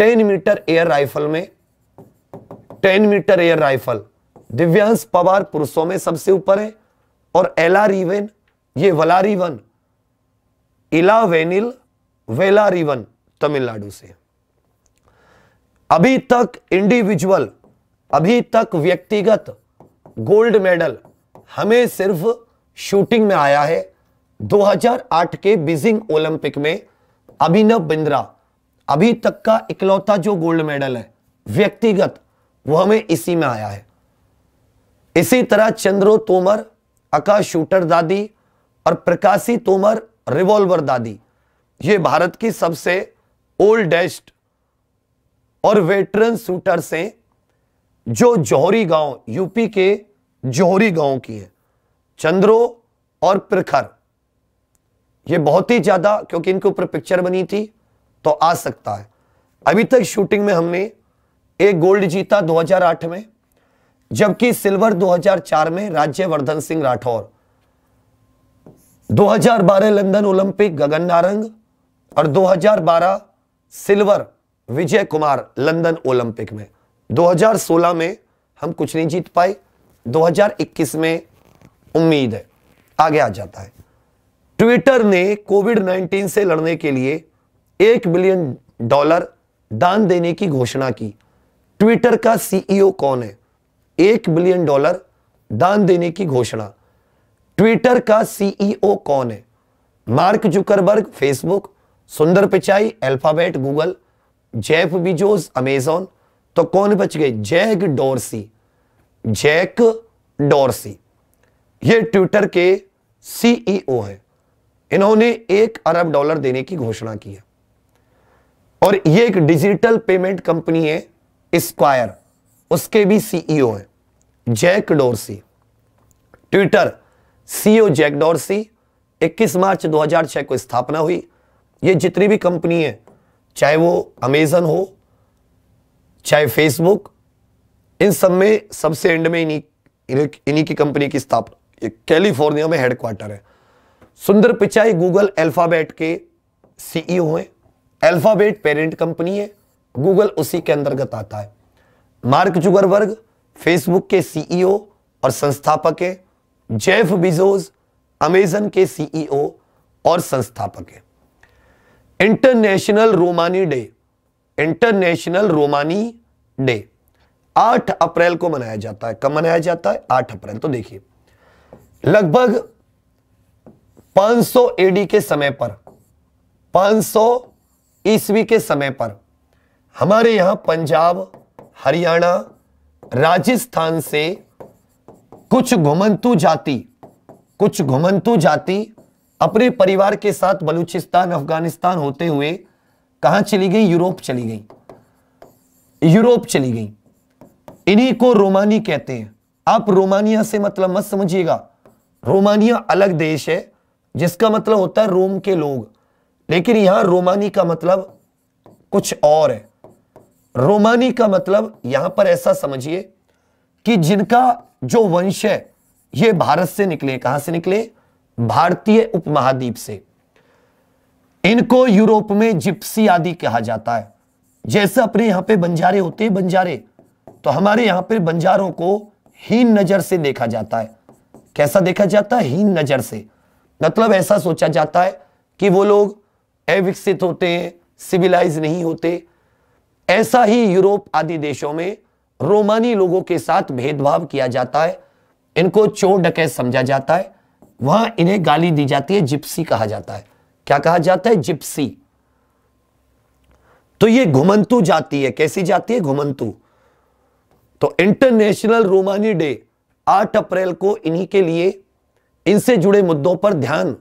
10 मीटर एयर राइफल में 10 metre air rifle Divyansh Panwar पुरुषों में सबसे ऊपर है और रिवेन ये वलारीवन इला वेनिल वेलारीवन तमिलनाडु से अभी तक इंडिविजुअल अभी तक व्यक्तिगत गोल्ड मेडल हमें सिर्फ शूटिंग में आया है 2008 के बीजिंग ओलंपिक में अभिनव बिंद्रा अभी तक का इकलौता जो गोल्ड मेडल है व्यक्तिगत वह हमें इसी में आया है इसी तरह चंद्रो तोमर आकाश शूटर दादी और प्रकाशी तोमर रिवॉल्वर दादी ये भारत की सबसे ओल्डेस्ट और वेटरन शूटर्स हैं जो जोहरी गांव यूपी के जोहरी गांव की है चंद्रो और प्रखर ये बहुत ही ज़्यादा क्योंकि इनके ऊपर पिक्चर बनी थी तो आ सकता है अभी तक शूटिंग में हमने एक गोल्ड जीता 2008 में जबकि सिल्वर 2004 में राज्यवर्धन सिंह राठौर 2012 लंदन ओलंपिक गगन नारंग और 2012 silver Vijay Kumar London Olympic में 2016 में हम कुछ नहीं जीत पाए 2021 में उम्मीद है आगे आ जाता है ट्विटर ने कोविड 19 से लड़ने के लिए एक बिलियन डॉलर दान देने की घोषणा की ट्विटर का सीईओ e कौन है एक बिलियन डॉलर दान देने की घोषणा ट्विटर का सीईओ e कौन है mark Zuckerberg Facebook Sundar Pichai Alphabet Google Jeff Bezos Amazon तो कौन बच गए जैक डोरसी जैक डोरसी ये ट्विटर के सीईओ e है इन्होंने एक अरब डॉलर देने की घोषणा की है और ये एक डिजिटल पेमेंट कंपनी है स्क्वायर उसके भी सीईओ e है Jack Dorsey Twitter CEO e Jack Dorsey 21 मार्च 2006 को स्थापना हुई ये जितनी भी कंपनी है चाहे वो अमेजन हो चाहे फेसबुक इन सब में सबसे एंड में इन्हीं इन्हीं की कंपनी की स्थापना कैलिफोर्निया में हेडक्वार्टर है सुंदर पिचाई गूगल अल्फाबेट के सीईओ e हैं अल्फाबेट पेरेंट कंपनी है गूगल उसी के अंतर्गत आता है मार्क जुगरवर्ग फेसबुक के सीईओ e और संस्थापक है जेफ बिजोज अमेजन के सीईओ e और संस्थापक है international Romani day international Romani day 8 अप्रैल को मनाया जाता है कब मनाया जाता है 8 अप्रैल तो देखिए लगभग 500 एडी के समय पर 500 ईस्वी के समय पर हमारे यहां पंजाब हरियाणा राजस्थान से कुछ घुमंतु जाति कुछ घुमंतु जाति अपने परिवार के साथ बलूचिस्तान अफगानिस्तान होते हुए कहां चली गई यूरोप चली गई यूरोप चली गई इन्हीं को रोमानी कहते हैं आप रोमानिया से मतलब मत समझिएगा रोमानिया अलग देश है जिसका मतलब होता है रोम के लोग लेकिन यहां रोमानी का मतलब कुछ और है रोमानी का मतलब यहां पर ऐसा समझिए कि जिनका जो वंश है ये भारत से निकले कहां से निकले भारतीय उपमहाद्वीप से इनको यूरोप में जिप्सी आदि कहा जाता है जैसे अपने यहां पे बंजारे होते हैं बंजारे तो हमारे यहां पे बंजारों को हीन नजर से देखा जाता है कैसा देखा जाता है हीन नजर से मतलब ऐसा सोचा जाता है कि वो लोग अविकसित होते हैं सिविलाइज नहीं होते ऐसा ही यूरोप आदि देशों में रोमानी लोगों के साथ भेदभाव किया जाता है इनको चोर डके समझा जाता है वहां इन्हें गाली दी जाती है जिप्सी कहा जाता है क्या कहा जाता है जिप्सी तो ये घुमंतु जाती है कैसी जाती है घुमंतु तो इंटरनेशनल रोमानी डे 8 अप्रैल को इन्हीं के लिए इनसे जुड़े मुद्दों पर ध्यान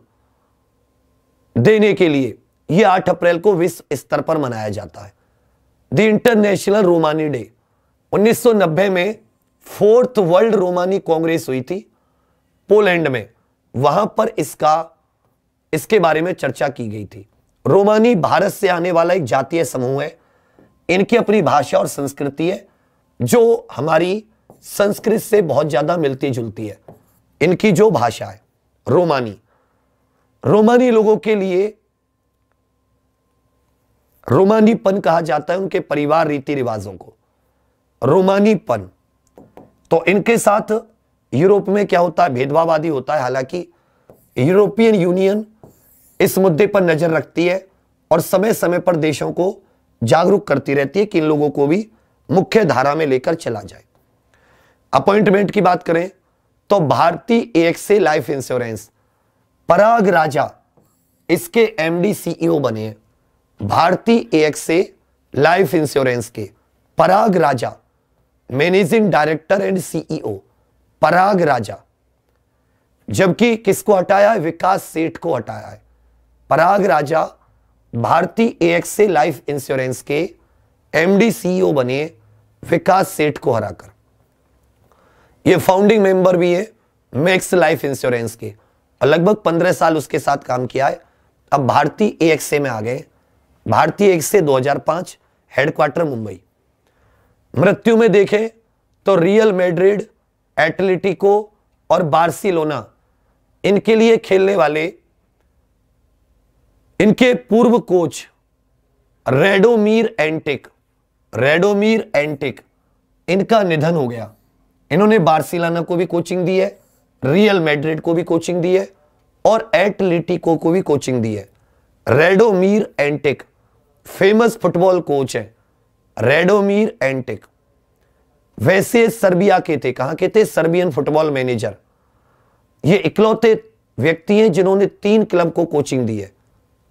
देने के लिए यह आठ अप्रैल को विश्व स्तर पर मनाया जाता है द इंटरनेशनल रोमानी डे 1990 में फोर्थ वर्ल्ड रोमानी कांग्रेस हुई थी पोलैंड में वहां पर इसका इसके बारे में चर्चा की गई थी रोमानी भारत से आने वाला एक जातीय समूह है इनकी अपनी भाषा और संस्कृति है जो हमारी संस्कृत से बहुत ज्यादा मिलती जुलती है इनकी जो भाषा है रोमानी रोमानी लोगों के लिए रोमानीपन कहा जाता है उनके परिवार रीति रिवाजों को रोमानीपन तो इनके साथ यूरोप में क्या होता है भेदभावादी होता है हालांकि यूरोपियन यूनियन इस मुद्दे पर नजर रखती है और समय समय पर देशों को जागरूक करती रहती है कि इन लोगों को भी मुख्य धारा में लेकर चला जाए अपॉइंटमेंट की बात करें तो भारतीय एएक्सए लाइफ इंश्योरेंस पराग राजा इसके एमडी सीईओ e बने भारतीय एएक्सए लाइफ इंश्योरेंस के Parag Raja managing director and CEO Parag Raja जबकि किसको हटाया है विकास सेठ को हटाया है पराग राजा भारतीय एएक्सए लाइफ इंश्योरेंस के एमडी सीईओ e बने विकास सेठ को हराकर ये फाउंडिंग मेंबर भी है मैक्स लाइफ इंश्योरेंस के और लगभग पंद्रह साल उसके साथ काम किया है अब भारतीय एक्से में आ गए भारतीय दो हजार पांच हेडक्वार्टर मुंबई मृत्यु में देखें तो रियल मेड्रिड एटलेटिको और बार्सिलोना इनके लिए खेलने वाले इनके पूर्व coach Radomir Antic Radomir Antic इनका निधन हो गया इन्होंने बार्सिलाना को भी कोचिंग दी है रियल मैड्रिड को भी कोचिंग दी है और एटलेटिको को भी कोचिंग दी है Radomir Antic famous football coach है रेडोमीर एंटेक वैसे सर्बिया के थे कहां के थे सर्बियन फुटबॉल मैनेजर ये इकलौते व्यक्ति हैं जिन्होंने तीन क्लब को कोचिंग दी है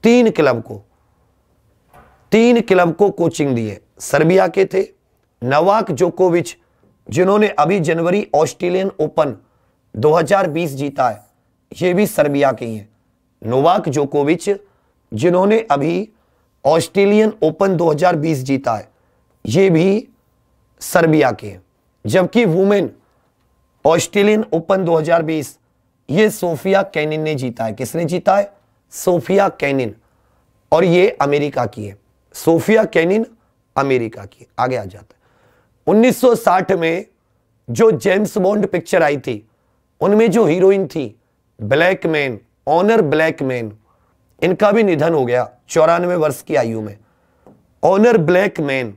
तीन क्लब को तीन क्लब को कोचिंग दी है सर्बिया के थे नवाक जोकोविच जिन्होंने अभी जनवरी ऑस्ट्रेलियन ओपन 2020 जीता है ये भी सर्बिया के ही हैं नोवाक जोकोविच जिन्होंने अभी ऑस्ट्रेलियन ओपन 2020 जीता है ये भी सर्बिया के हैं जबकि वुमेन ऑस्ट्रेलियन ओपन 2020 ये सोफिया कैनिन ने जीता है किसने जीता है सोफिया कैनिन और ये अमेरिका की है सोफिया कैनिन अमेरिका की आगे आ जाता है 1960 में जो जेम्स बॉन्ड पिक्चर आई थी उनमें जो हीरोइन थी Blackman Honor Blackman इनका भी निधन हो गया चौरानवे वर्ष की आयु में ऑनर ब्लैक मैन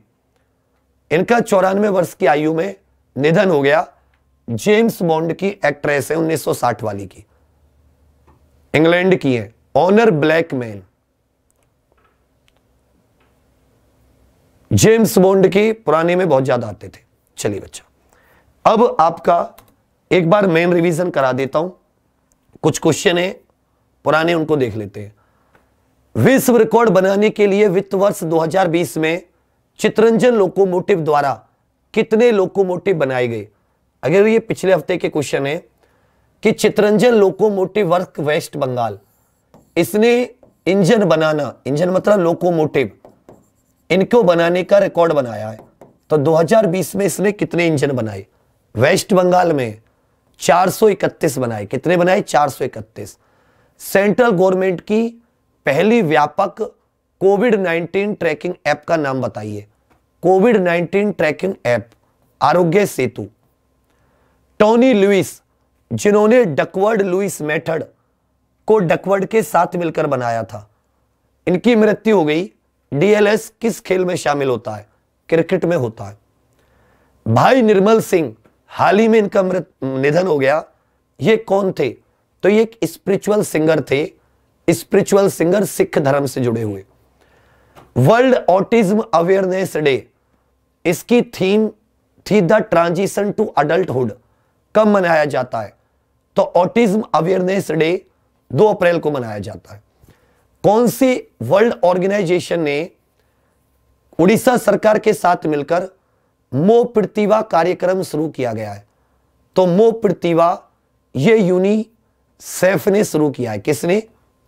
इनका चौरानवे वर्ष की आयु में निधन हो गया जेम्स बॉन्ड की एक्ट्रेस है 1960 वाली की इंग्लैंड की है Honor Blackman James Bond की पुराने में बहुत ज्यादा आते थे चलिए बच्चा अब आपका एक बार मेन रिवीजन करा देता हूं कुछ क्वेश्चन है पुराने उनको देख लेते हैं विश्व रिकॉर्ड बनाने के लिए वित्त वर्ष 2020 में चित्रंजन लोकोमोटिव द्वारा कितने लोकोमोटिव बनाए गए अगर ये पिछले हफ्ते के क्वेश्चन है कि Chittaranjan locomotive work west Bengal इसने इंजन बनाना इंजन मतलब लोकोमोटिव इनको बनाने का रिकॉर्ड बनाया है तो 2020 में इसने कितने इंजन बनाए वेस्ट बंगाल में 431 बनाए कितने बनाए 431 सेंट्रल गवर्नमेंट की पहली व्यापक कोविड 19 ट्रैकिंग ऐप का नाम बताइए कोविड 19 ट्रैकिंग ऐप आरोग्य सेतु टोनी लुइस जिन्होंने डकवर्ड लुइस मेथड को डकवर्ड के साथ मिलकर बनाया था इनकी मृत्यु हो गई डीएलएस किस खेल में शामिल होता है क्रिकेट में होता है भाई निर्मल सिंह हाल ही में इनका मृत निधन हो गया ये कौन थे तो ये एक स्पिरिचुअल सिंगर थे स्पिरिचुअल सिंगर सिख धर्म से जुड़े हुए वर्ल्ड ऑटिज्म अवेयरनेस डे इसकी थीम थी द ट्रांजिशन टू अडल्टहुड कब मनाया जाता है तो ऑटिज्म अवेयरनेस डे 2 अप्रैल को मनाया जाता है कौन सी वर्ल्ड ऑर्गेनाइजेशन ने उड़ीसा सरकार के साथ मिलकर मो प्रतिभा कार्यक्रम शुरू किया गया है तो मो प्रतिभा ये यूनिसेफ ने शुरू किया है किसने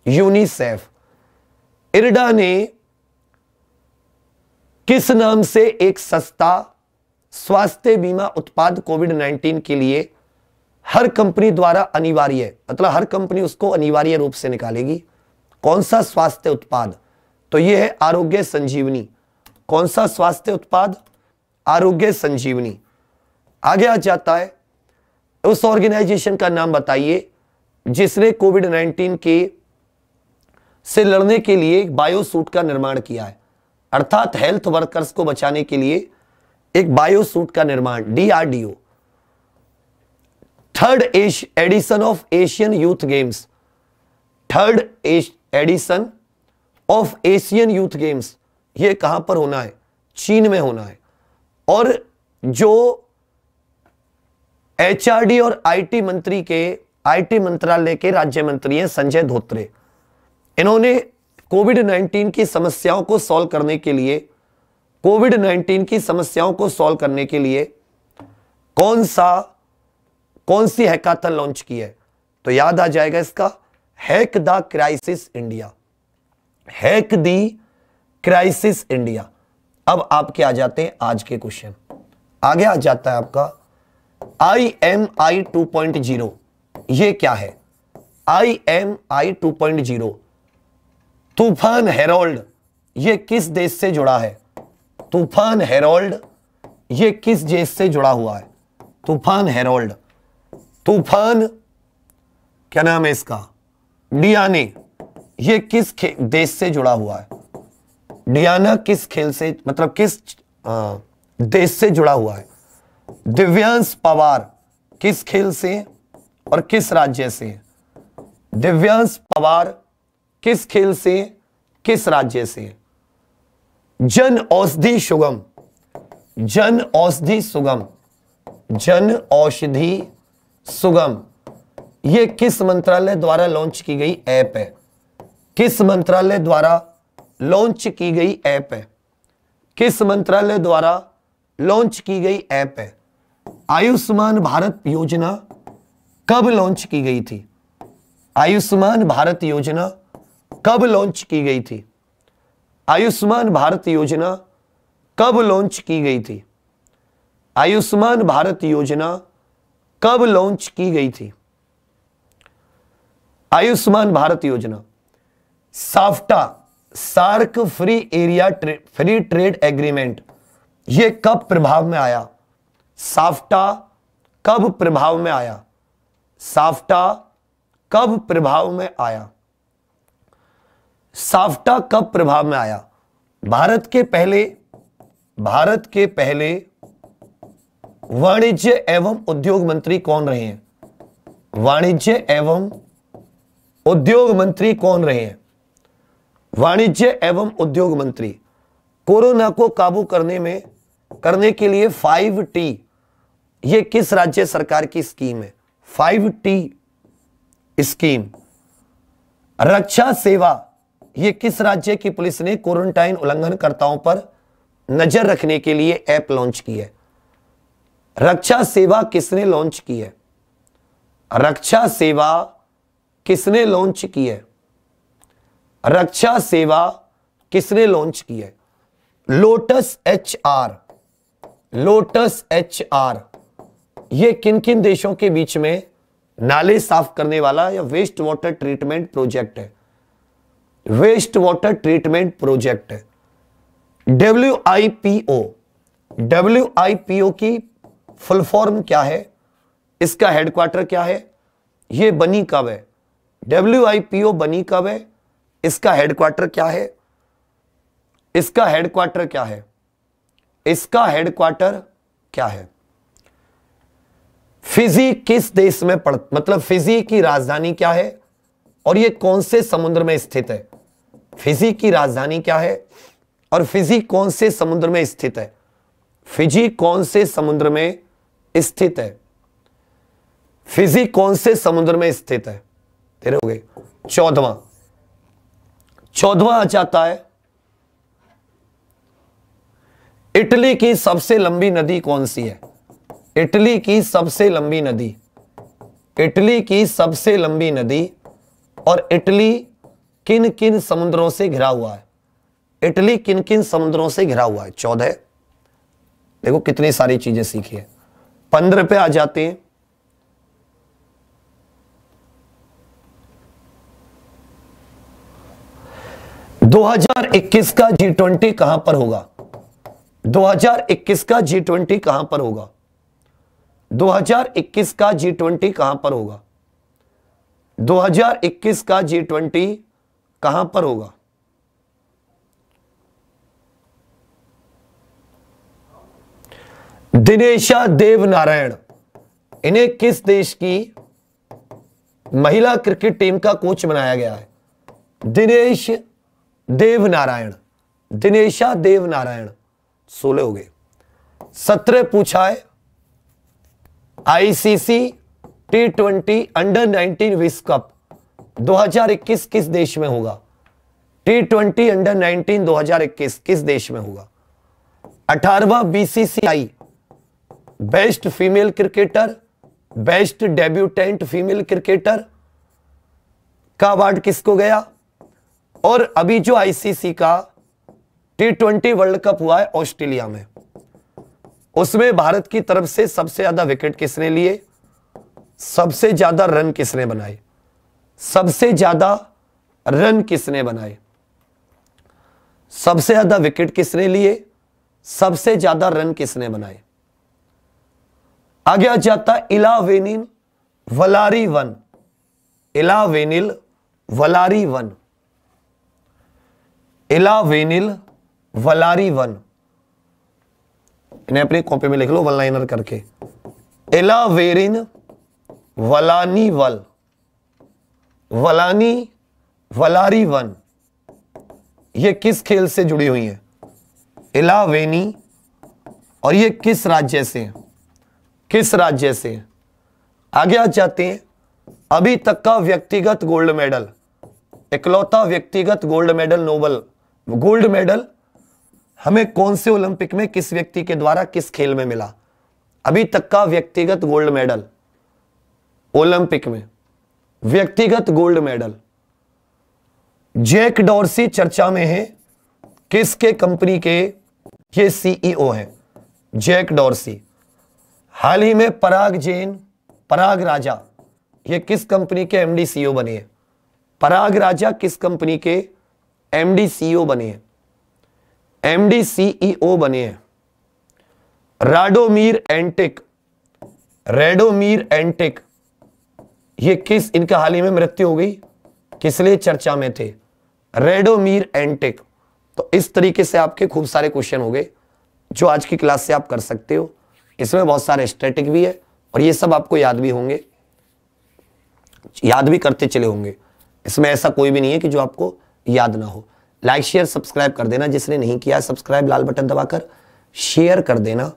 यूनिसेफ इरडा ने किस नाम से एक सस्ता स्वास्थ्य बीमा उत्पाद कोविड 19 के लिए हर कंपनी द्वारा अनिवार्य मतलब हर कंपनी उसको अनिवार्य रूप से निकालेगी कौन सा स्वास्थ्य उत्पाद तो ये है आरोग्य संजीवनी कौन सा स्वास्थ्य उत्पाद आरोग्य संजीवनी आगे आ जाता है उस ऑर्गेनाइजेशन का नाम बताइए जिसने कोविड 19 के से लड़ने के लिए एक बायोसूट का निर्माण किया है अर्थात हेल्थ वर्कर्स को बचाने के लिए एक बायोसूट का निर्माण DRDO third edition of Asian youth games third edition of Asian youth games ये कहां पर होना है चीन में होना है और जो एचआरडी और आईटी मंत्री के आईटी मंत्रालय के राज्य मंत्री हैं संजय धोत्रे इन्होंने कोविड 19 की समस्याओं को सॉल्व करने के लिए कोविड 19 की समस्याओं को सॉल्व करने के लिए कौन सा कौन सी हैकाथन लॉन्च की है तो याद आ जाएगा इसका hack the crisis India hack the crisis India अब आपके आ जाते हैं आज के क्वेश्चन आगे आ जाता है आपका I M I two point zero ये क्या है I M I two point zero तूफान हेरोल्ड ये किस देश से जुड़ा है तूफान हेरोल्ड ये किस देश से जुड़ा हुआ है तूफान हेरोल्ड तूफान क्या नाम है इसका डियाने ये किस देश से जुड़ा हुआ है डियाना किस खेल से मतलब किस देश से जुड़ा हुआ है दिव्यांश पवार किस खेल से और किस राज्य से दिव्यांश पवार किस खेल से किस राज्य से जन औषधि सुगम जन औषधि सुगम जन औषधि सुगम ये किस मंत्रालय द्वारा लॉन्च की गई ऐप है किस मंत्रालय द्वारा लॉन्च की गई ऐप है किस मंत्रालय द्वारा लॉन्च की गई ऐप है आयुष्मान भारत योजना कब लॉन्च की गई थी आयुष्मान भारत योजना कब लॉन्च की गई थी आयुष्मान भारत योजना कब लॉन्च की गई थी आयुष्मान भारत योजना कब लॉन्च की गई थी Ayushman Bharat Yojana SAFTA SAARC free area ट्रे, फ्री ट्रेड एग्रीमेंट ये कब प्रभाव में आया साफ्टा कब प्रभाव में आया साफ्टा कब प्रभाव में आया साफ्टा कब प्रभाव में आया भारत के पहले भारत के पहले वाणिज्य एवं उद्योग मंत्री कौन रहे हैं वाणिज्य एवं उद्योग मंत्री कौन रहे हैं वाणिज्य एवं उद्योग मंत्री कोरोना को काबू करने में करने के लिए फाइव टी ये किस राज्य सरकार की स्कीम है फाइव टी स्कीम रक्षा सेवा ये किस राज्य की पुलिस ने क्वारंटाइन उल्लंघनकर्ताओं पर नजर रखने के लिए ऐप लॉन्च की है रक्षा सेवा किसने लॉन्च की है रक्षा सेवा किसने लॉन्च की है रक्षा सेवा किसने लॉन्च की है Lotus H R Lotus H R ये किन किन देशों के बीच में नाले साफ करने वाला या वेस्ट वाटर ट्रीटमेंट प्रोजेक्ट है वेस्ट वाटर ट्रीटमेंट प्रोजेक्ट है W I P O W I P O की फुल फॉर्म क्या है इसका हेडक्वार्टर क्या है यह बनी कब है डब्ल्यू बनी कब है इसका हेडक्वार्टर क्या है इसका हेडक्वार्टर क्या है इसका हेडक्वार्टर क्या है फिजी किस देश में पड़ मतलब फिजी की राजधानी क्या है और यह कौन से समुद्र में स्थित है फिजी की राजधानी क्या है और फिजी कौन से समुद्र में स्थित है फिजी कौन से समुद्र में स्थित है फिजी कौन से समुद्र में स्थित है तेरे हो गए चौदवा चौदवा आ जाता है इटली की सबसे लंबी नदी कौन सी है इटली की सबसे लंबी नदी इटली की सबसे लंबी नदी और इटली किन किन समुद्रों से घिरा हुआ है इटली किन किन समुद्रों से घिरा हुआ है चौदह देखो कितनी सारी चीजें सीखी है पंद्रह पे आ जाते हैं 2021 का जी ट्वेंटी कहां पर होगा 2021 का जी ट्वेंटी कहां पर होगा 2021 का जी ट्वेंटी कहां पर होगा 2021 का जी ट्वेंटी कहां पर होगा दिनेशा देव नारायण इन्हें किस देश की महिला क्रिकेट टीम का कोच बनाया गया है दिनेश देव नारायण दिनेशा देव नारायण सोलह हो गए सत्रह पूछा है ICC T twenty under nineteen विश्व कप 2021 किस देश में होगा टी ट्वेंटी अंडर हजार 2021 किस देश में होगा अठारवा BCCI best female cricketer best debutant female cricketer का अवार्ड किसको गया और अभी जो आईसीसी का टी ट्वेंटी वर्ल्ड कप हुआ है ऑस्ट्रेलिया में उसमें भारत की तरफ से सबसे ज्यादा विकेट किसने लिए सबसे ज्यादा रन किसने बनाए सबसे ज्यादा रन किसने बनाए सबसे ज्यादा विकेट किसने लिए सबसे ज्यादा रन किसने बनाए आगे आ जाता Elavenil Valarivan Elavenil Valarivan Elavenil Valarivan इन्हें अपनी कॉपी में लिख लो वन लाइनर करके एलावेरिन वलानी वल वलानी वलारी वन ये किस खेल से जुड़ी हुई है इलावेनी और ये किस राज्य से है? किस राज्य से है? आगे आ जाते हैं अभी तक का व्यक्तिगत गोल्ड मेडल इकलौता व्यक्तिगत gold medal noble gold medal हमें कौन से ओलंपिक में किस व्यक्ति के द्वारा किस खेल में मिला अभी तक का व्यक्तिगत गोल्ड मेडल ओलंपिक में व्यक्तिगत गोल्ड मेडल जैक डॉर्सी चर्चा में है किसके कंपनी के ये सीईओ e हैं जैक डॉर्सी हाल ही में पराग जैन पराग राजा ये किस कंपनी के एमडी सीईओ e बने हैं पराग राजा किस कंपनी के एमडी सीईओ e बने हैं एमडी सीईओ e बने हैं राडोमीर एंटिक रेडोमीर एंटिक ये किस इनका हाल ही में मृत्यु हो गई किस लिए चर्चा में थे रेडोमीर एंटिक तो इस तरीके से आपके खूब सारे क्वेश्चन हो गए जो आज की क्लास से आप कर सकते हो इसमें बहुत सारे स्ट्रेटिक भी है और ये सब आपको याद भी होंगे याद भी करते चले होंगे इसमें ऐसा कोई भी नहीं है कि जो आपको याद ना हो लाइक शेयर सब्सक्राइब कर देना जिसने नहीं किया सब्सक्राइब लाल बटन दबाकर शेयर कर देना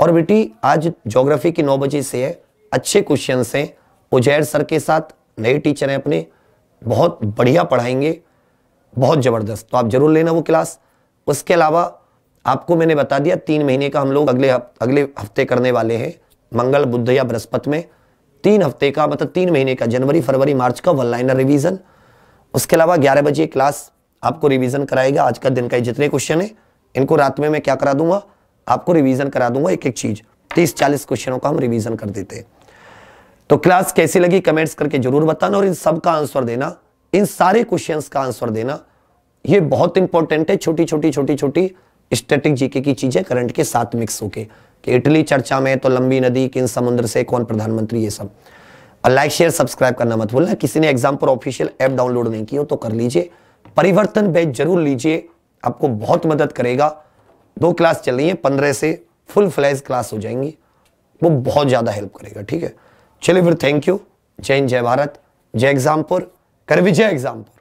और बेटी आज जोग्राफी की नौ बजे से है अच्छे क्वेश्चन हैं उजैर सर के साथ नए टीचर हैं अपने बहुत बढ़िया पढ़ाएंगे बहुत ज़बरदस्त तो आप जरूर लेना वो क्लास उसके अलावा आपको मैंने बता दिया तीन महीने का हम लोग अगले हफ, अगले हफ्ते करने वाले हैं मंगल बुद्ध या बृहस्पति में तीन हफ्ते का मतलब तीन महीने का जनवरी फरवरी मार्च का वन लाइनर रिविजन उसके अलावा ग्यारह बजे क्लास आपको रिवीजन कराएगा आज का दिन का जितने क्वेश्चन है इनको रात में मैं क्या करा दूंगा आपको रिवीजन करा दूंगा एक एक चीज तीस चालीस क्वेश्चनों का हम रिवीजन कर देते हैं तो क्लास कैसी लगी कमेंट्स करके जरूर बताना और इन सब का आंसर देना इन सारे क्वेश्चंस का आंसर देना ये बहुत इंपॉर्टेंट है छोटी छोटी छोटी छोटी स्टेटिक जीके की चीजें करंट के साथ मिक्स होके कि इटली चर्चा में तो लंबी नदी किन समुद्र से कौन प्रधानमंत्री ये सब और लाइक शेयर सब्सक्राइब करना मत भूलना किसी ने एग्जाम पर ऑफिशियल ऐप डाउनलोड नहीं किया तो कर लीजिए परिवर्तन बैच जरूर लीजिए आपको बहुत मदद करेगा दो क्लास चल रही है पंद्रह से फुल फ्लैज क्लास हो जाएंगी वो बहुत ज़्यादा हेल्प करेगा ठीक है चलिए फिर थैंक यू जय हिंद जय भारत जय एग्जामपुर कर विजय एग्जामपुर